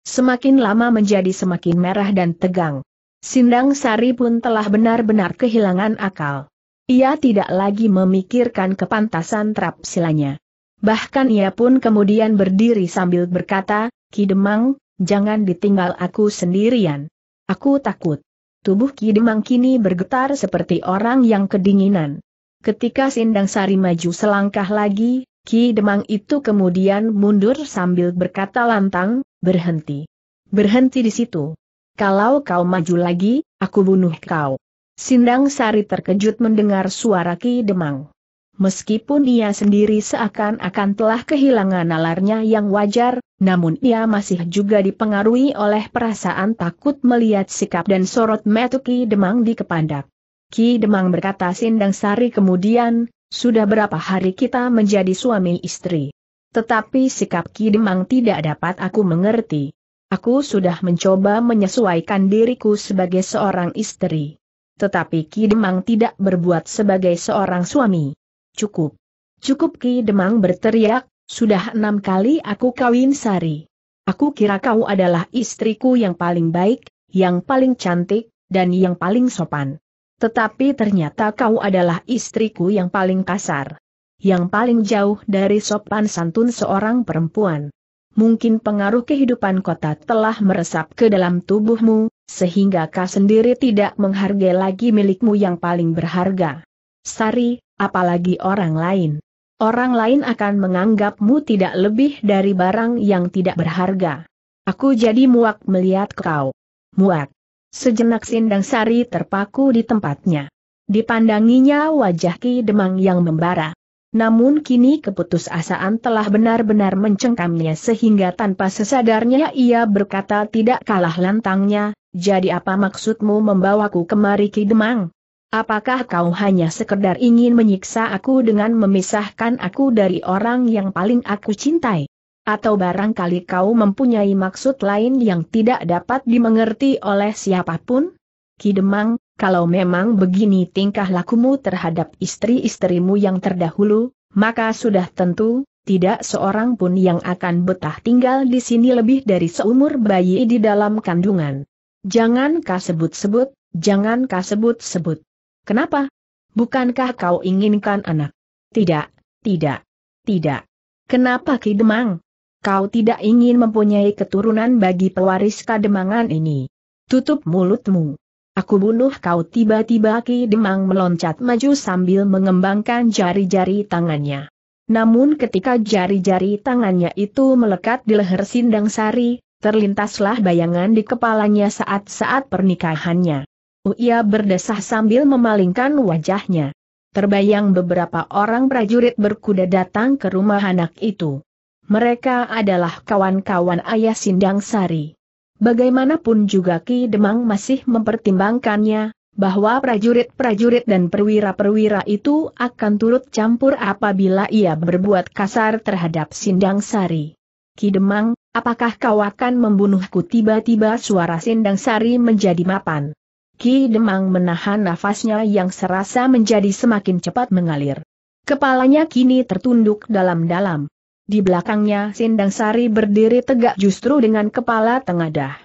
Semakin lama menjadi semakin merah dan tegang. Sindang Sari pun telah benar-benar kehilangan akal. Ia tidak lagi memikirkan kepantasan trap silanya. Bahkan ia pun kemudian berdiri sambil berkata, Ki Demang, Jangan ditinggal aku sendirian. Aku takut. Tubuh Kidemang kini bergetar seperti orang yang kedinginan. Ketika Sindang Sari maju selangkah lagi, Ki Demang itu kemudian mundur sambil berkata lantang, berhenti. Berhenti di situ. Kalau kau maju lagi, aku bunuh kau. Sindang Sari terkejut mendengar suara Ki Demang. Meskipun ia sendiri seakan-akan telah kehilangan nalarnya yang wajar, namun ia masih juga dipengaruhi oleh perasaan takut melihat sikap dan sorot metu Ki Demang di kepandak. Ki Demang berkata Sindang Sari kemudian, sudah berapa hari kita menjadi suami istri. Tetapi sikap Ki Demang tidak dapat aku mengerti. Aku sudah mencoba menyesuaikan diriku sebagai seorang istri. Tetapi Ki Demang tidak berbuat sebagai seorang suami. Cukup. Cukup Ki Demang berteriak, sudah enam kali aku kawin sari. Aku kira kau adalah istriku yang paling baik, yang paling cantik, dan yang paling sopan. Tetapi ternyata kau adalah istriku yang paling kasar. Yang paling jauh dari sopan santun seorang perempuan. Mungkin pengaruh kehidupan kota telah meresap ke dalam tubuhmu, sehingga kau sendiri tidak menghargai lagi milikmu yang paling berharga. Sari, apalagi orang lain. Orang lain akan menganggapmu tidak lebih dari barang yang tidak berharga. Aku jadi muak melihat kau. Muak. Sejenak Sindang Sari terpaku di tempatnya. Dipandanginya wajah Ki Demang yang membara. Namun kini keputusasaan telah benar-benar mencengkamnya sehingga tanpa sesadarnya ia berkata tidak kalah lantangnya, jadi apa maksudmu membawaku kemari Ki Demang? Apakah kau hanya sekedar ingin menyiksa aku dengan memisahkan aku dari orang yang paling aku cintai? Atau barangkali kau mempunyai maksud lain yang tidak dapat dimengerti oleh siapapun? Kidemang, kalau memang begini tingkah lakumu terhadap istri-istrimu yang terdahulu, maka sudah tentu, tidak seorang pun yang akan betah tinggal di sini lebih dari seumur bayi di dalam kandungan. Jangan kasebut sebut jangan kasebut sebut Kenapa? Bukankah kau inginkan anak? Tidak, tidak, tidak. Kenapa Ki Demang? Kau tidak ingin mempunyai keturunan bagi pewaris kademangan ini. Tutup mulutmu. Aku bunuh kau tiba-tiba Ki Demang meloncat maju sambil mengembangkan jari-jari tangannya. Namun ketika jari-jari tangannya itu melekat di leher Sindang Sari, terlintaslah bayangan di kepalanya saat-saat pernikahannya ia berdesah sambil memalingkan wajahnya. Terbayang beberapa orang prajurit berkuda datang ke rumah anak itu. Mereka adalah kawan-kawan ayah Sindang Sari. Bagaimanapun juga Ki Demang masih mempertimbangkannya, bahwa prajurit-prajurit dan perwira-perwira itu akan turut campur apabila ia berbuat kasar terhadap Sindang Sari. Ki Demang, apakah kau akan membunuhku tiba-tiba suara Sindang Sari menjadi mapan. Ki Demang menahan nafasnya yang serasa menjadi semakin cepat mengalir. Kepalanya kini tertunduk dalam-dalam. Di belakangnya Sindang Sari berdiri tegak justru dengan kepala tengadah.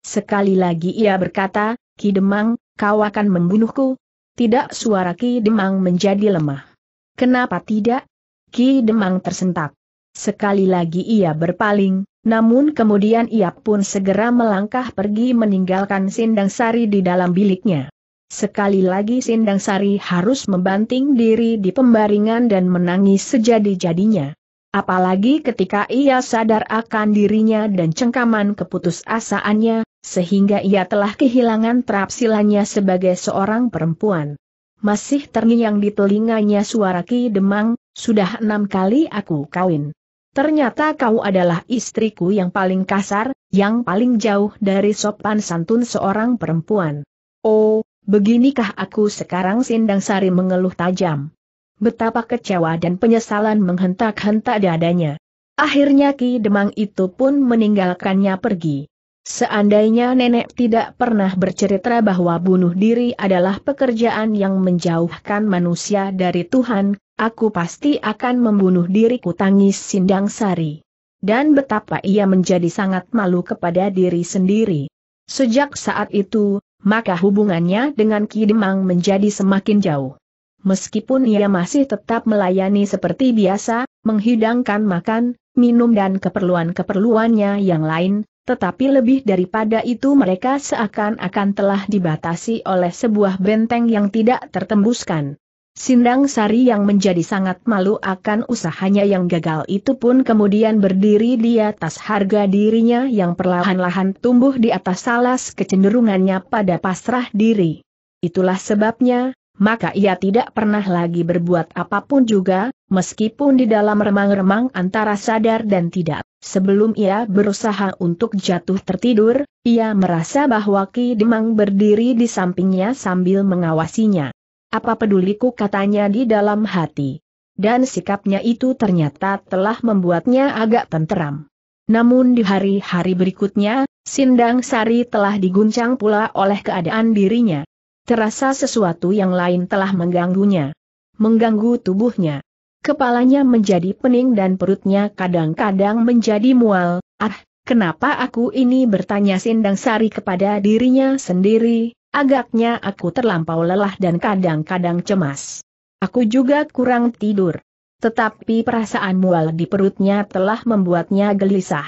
Sekali lagi ia berkata, Ki Demang, kau akan membunuhku? Tidak suara Ki Demang menjadi lemah. Kenapa tidak? Ki Demang tersentak. Sekali lagi ia berpaling, namun kemudian ia pun segera melangkah pergi meninggalkan Sindang Sari di dalam biliknya. Sekali lagi Sindang Sari harus membanting diri di pembaringan dan menangis sejadi-jadinya. Apalagi ketika ia sadar akan dirinya dan cengkaman keputusasaannya, sehingga ia telah kehilangan terapsilannya sebagai seorang perempuan. Masih terngiang di telinganya suara Ki Demang, sudah enam kali aku kawin. Ternyata kau adalah istriku yang paling kasar, yang paling jauh dari sopan santun seorang perempuan. Oh, beginikah aku sekarang Sindang Sari mengeluh tajam. Betapa kecewa dan penyesalan menghentak-hentak dadanya. Akhirnya Ki Demang itu pun meninggalkannya pergi. Seandainya nenek tidak pernah bercerita bahwa bunuh diri adalah pekerjaan yang menjauhkan manusia dari Tuhan, aku pasti akan membunuh diriku tangis Sindang Sari. Dan betapa ia menjadi sangat malu kepada diri sendiri. Sejak saat itu, maka hubungannya dengan Ki Demang menjadi semakin jauh. Meskipun ia masih tetap melayani seperti biasa, menghidangkan makan, minum dan keperluan-keperluannya yang lain, tetapi lebih daripada itu mereka seakan-akan telah dibatasi oleh sebuah benteng yang tidak tertembuskan. Sindang Sari yang menjadi sangat malu akan usahanya yang gagal itu pun kemudian berdiri di atas harga dirinya yang perlahan-lahan tumbuh di atas salas kecenderungannya pada pasrah diri. Itulah sebabnya, maka ia tidak pernah lagi berbuat apapun juga, meskipun di dalam remang-remang antara sadar dan tidak. Sebelum ia berusaha untuk jatuh tertidur, ia merasa bahwa Ki Demang berdiri di sampingnya sambil mengawasinya. Apa peduliku katanya di dalam hati. Dan sikapnya itu ternyata telah membuatnya agak tenteram. Namun di hari-hari berikutnya, Sindang Sari telah diguncang pula oleh keadaan dirinya. Terasa sesuatu yang lain telah mengganggunya. Mengganggu tubuhnya. Kepalanya menjadi pening dan perutnya kadang-kadang menjadi mual. Ah, kenapa aku ini bertanya Sindang Sari kepada dirinya sendiri, agaknya aku terlampau lelah dan kadang-kadang cemas. Aku juga kurang tidur. Tetapi perasaan mual di perutnya telah membuatnya gelisah.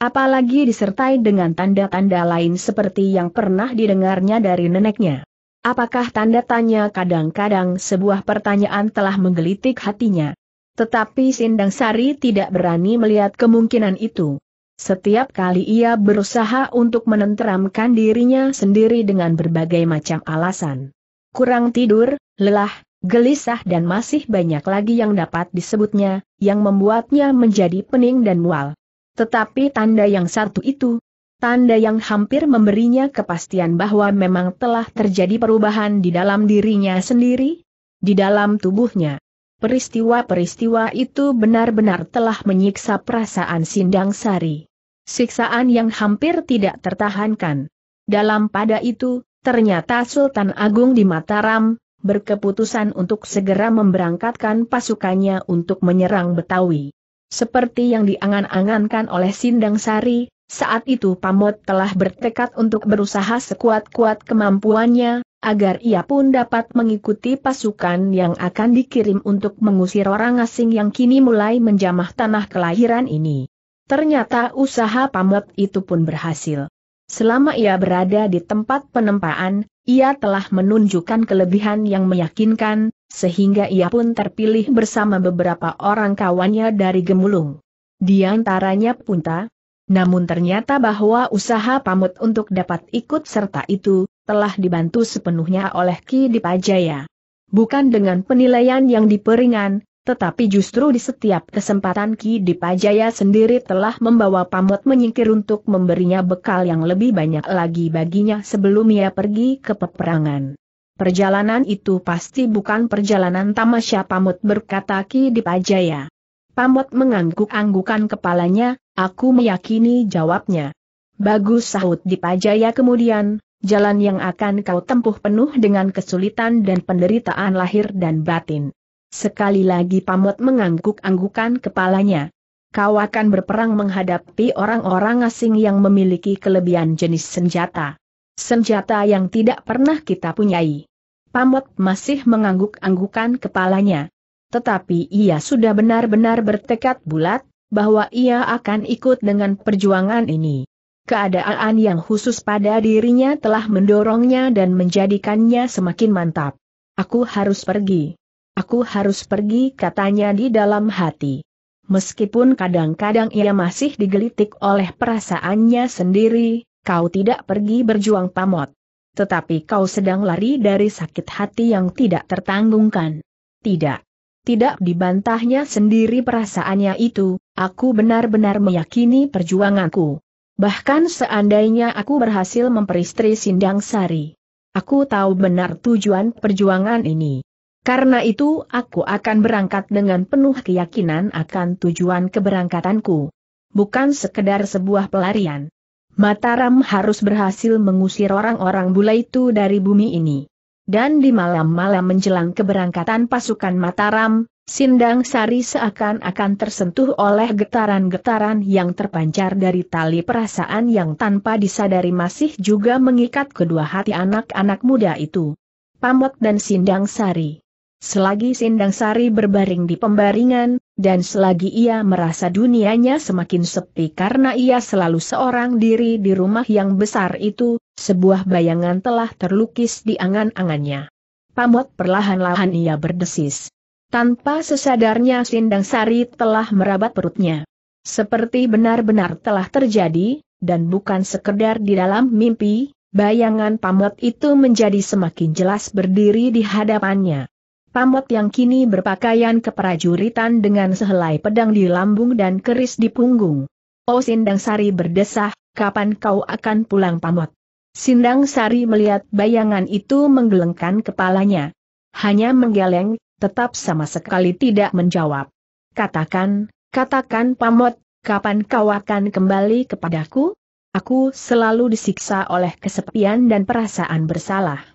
Apalagi disertai dengan tanda-tanda lain seperti yang pernah didengarnya dari neneknya. Apakah tanda tanya kadang-kadang sebuah pertanyaan telah menggelitik hatinya? Tetapi Sindang Sari tidak berani melihat kemungkinan itu. Setiap kali ia berusaha untuk menenteramkan dirinya sendiri dengan berbagai macam alasan. Kurang tidur, lelah, gelisah dan masih banyak lagi yang dapat disebutnya, yang membuatnya menjadi pening dan mual. Tetapi tanda yang satu itu, Tanda yang hampir memberinya kepastian bahwa memang telah terjadi perubahan di dalam dirinya sendiri, di dalam tubuhnya. Peristiwa-peristiwa itu benar-benar telah menyiksa perasaan Sindang Sari. Siksaan yang hampir tidak tertahankan. Dalam pada itu, ternyata Sultan Agung di Mataram, berkeputusan untuk segera memberangkatkan pasukannya untuk menyerang Betawi. Seperti yang diangan-angankan oleh Sindang Sari, saat itu Pamot telah bertekad untuk berusaha sekuat-kuat kemampuannya, agar ia pun dapat mengikuti pasukan yang akan dikirim untuk mengusir orang asing yang kini mulai menjamah tanah kelahiran ini. Ternyata usaha Pamot itu pun berhasil. Selama ia berada di tempat penempaan, ia telah menunjukkan kelebihan yang meyakinkan, sehingga ia pun terpilih bersama beberapa orang kawannya dari Gemulung. Di antaranya Punta, namun ternyata bahwa usaha pamut untuk dapat ikut serta itu, telah dibantu sepenuhnya oleh Ki Dipajaya. Bukan dengan penilaian yang diperingan, tetapi justru di setiap kesempatan Ki Dipajaya sendiri telah membawa pamut menyingkir untuk memberinya bekal yang lebih banyak lagi baginya sebelum ia pergi ke peperangan. Perjalanan itu pasti bukan perjalanan tamasya pamut berkata Ki Dipajaya. Pamot mengangguk-anggukan kepalanya, aku meyakini jawabnya. Bagus sahut Dipajaya kemudian, jalan yang akan kau tempuh penuh dengan kesulitan dan penderitaan lahir dan batin. Sekali lagi Pamot mengangguk-anggukan kepalanya. Kau akan berperang menghadapi orang-orang asing yang memiliki kelebihan jenis senjata. Senjata yang tidak pernah kita punyai. Pamot masih mengangguk-anggukan kepalanya tetapi ia sudah benar-benar bertekad bulat, bahwa ia akan ikut dengan perjuangan ini. Keadaan yang khusus pada dirinya telah mendorongnya dan menjadikannya semakin mantap. Aku harus pergi. Aku harus pergi katanya di dalam hati. Meskipun kadang-kadang ia masih digelitik oleh perasaannya sendiri, kau tidak pergi berjuang pamot. Tetapi kau sedang lari dari sakit hati yang tidak tertanggungkan. Tidak. Tidak dibantahnya sendiri perasaannya itu, aku benar-benar meyakini perjuanganku. Bahkan seandainya aku berhasil memperistri Sindang Sari. Aku tahu benar tujuan perjuangan ini. Karena itu aku akan berangkat dengan penuh keyakinan akan tujuan keberangkatanku. Bukan sekedar sebuah pelarian. Mataram harus berhasil mengusir orang-orang bule itu dari bumi ini. Dan di malam-malam menjelang keberangkatan pasukan Mataram, Sindang Sari seakan-akan tersentuh oleh getaran-getaran yang terpancar dari tali perasaan yang tanpa disadari masih juga mengikat kedua hati anak-anak muda itu. Pamot dan Sindang Sari Selagi Sindang Sari berbaring di pembaringan, dan selagi ia merasa dunianya semakin sepi karena ia selalu seorang diri di rumah yang besar itu, sebuah bayangan telah terlukis di angan-angannya. Pamot perlahan-lahan ia berdesis. Tanpa sesadarnya Sindang Sari telah merabat perutnya. Seperti benar-benar telah terjadi, dan bukan sekedar di dalam mimpi, bayangan pamot itu menjadi semakin jelas berdiri di hadapannya. Pamot yang kini berpakaian keprajuritan dengan sehelai pedang di lambung dan keris di punggung. Oh Sindang Sari berdesah, kapan kau akan pulang Pamot? Sindang Sari melihat bayangan itu menggelengkan kepalanya. Hanya menggeleng, tetap sama sekali tidak menjawab. Katakan, katakan Pamot, kapan kau akan kembali kepadaku? Aku selalu disiksa oleh kesepian dan perasaan bersalah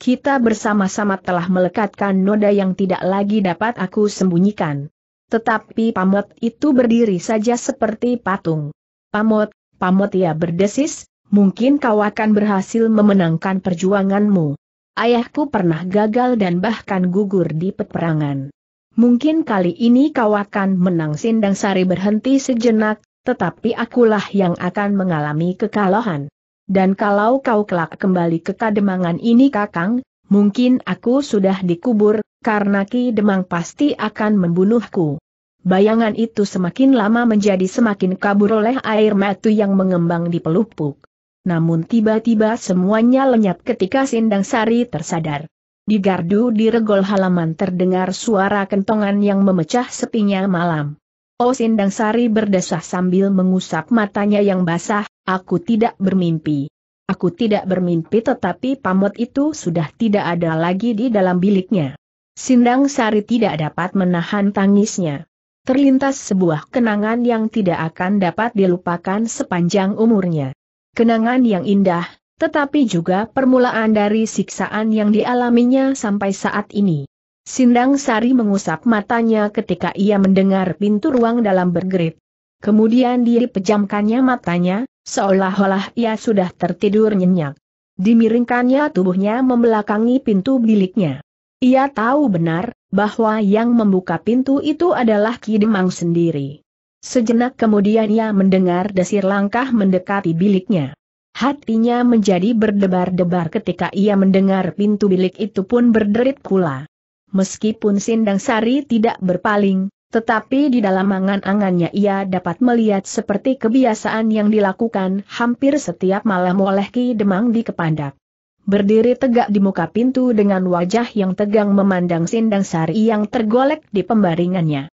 kita bersama-sama telah melekatkan noda yang tidak lagi dapat aku sembunyikan. Tetapi pamot itu berdiri saja seperti patung. Pamot, pamot ia berdesis, mungkin kau akan berhasil memenangkan perjuanganmu. Ayahku pernah gagal dan bahkan gugur di peperangan. Mungkin kali ini kau akan menang Sindang Sari berhenti sejenak, tetapi akulah yang akan mengalami kekalahan. Dan kalau kau kelak kembali ke kademangan ini kakang, mungkin aku sudah dikubur, karena Ki Demang pasti akan membunuhku. Bayangan itu semakin lama menjadi semakin kabur oleh air mata yang mengembang di pelupuk. Namun tiba-tiba semuanya lenyap ketika Sindang Sari tersadar. Di gardu di regol halaman terdengar suara kentongan yang memecah sepinya malam. Sindang Sari berdesah sambil mengusap matanya yang basah, aku tidak bermimpi. Aku tidak bermimpi tetapi pamot itu sudah tidak ada lagi di dalam biliknya. Sindang Sari tidak dapat menahan tangisnya. Terlintas sebuah kenangan yang tidak akan dapat dilupakan sepanjang umurnya. Kenangan yang indah, tetapi juga permulaan dari siksaan yang dialaminya sampai saat ini. Sindang Sari mengusap matanya ketika ia mendengar pintu ruang dalam bergerit. Kemudian dia pejamkannya matanya, seolah-olah ia sudah tertidur nyenyak. Dimiringkannya tubuhnya membelakangi pintu biliknya. Ia tahu benar, bahwa yang membuka pintu itu adalah Ki Demang sendiri. Sejenak kemudian ia mendengar desir langkah mendekati biliknya. Hatinya menjadi berdebar-debar ketika ia mendengar pintu bilik itu pun berderit pula. Meskipun Sindang Sari tidak berpaling, tetapi di dalam angan-angannya ia dapat melihat seperti kebiasaan yang dilakukan hampir setiap malam oleh Ki Demang di Kepandak. Berdiri tegak di muka pintu dengan wajah yang tegang memandang Sindang Sari yang tergolek di pembaringannya.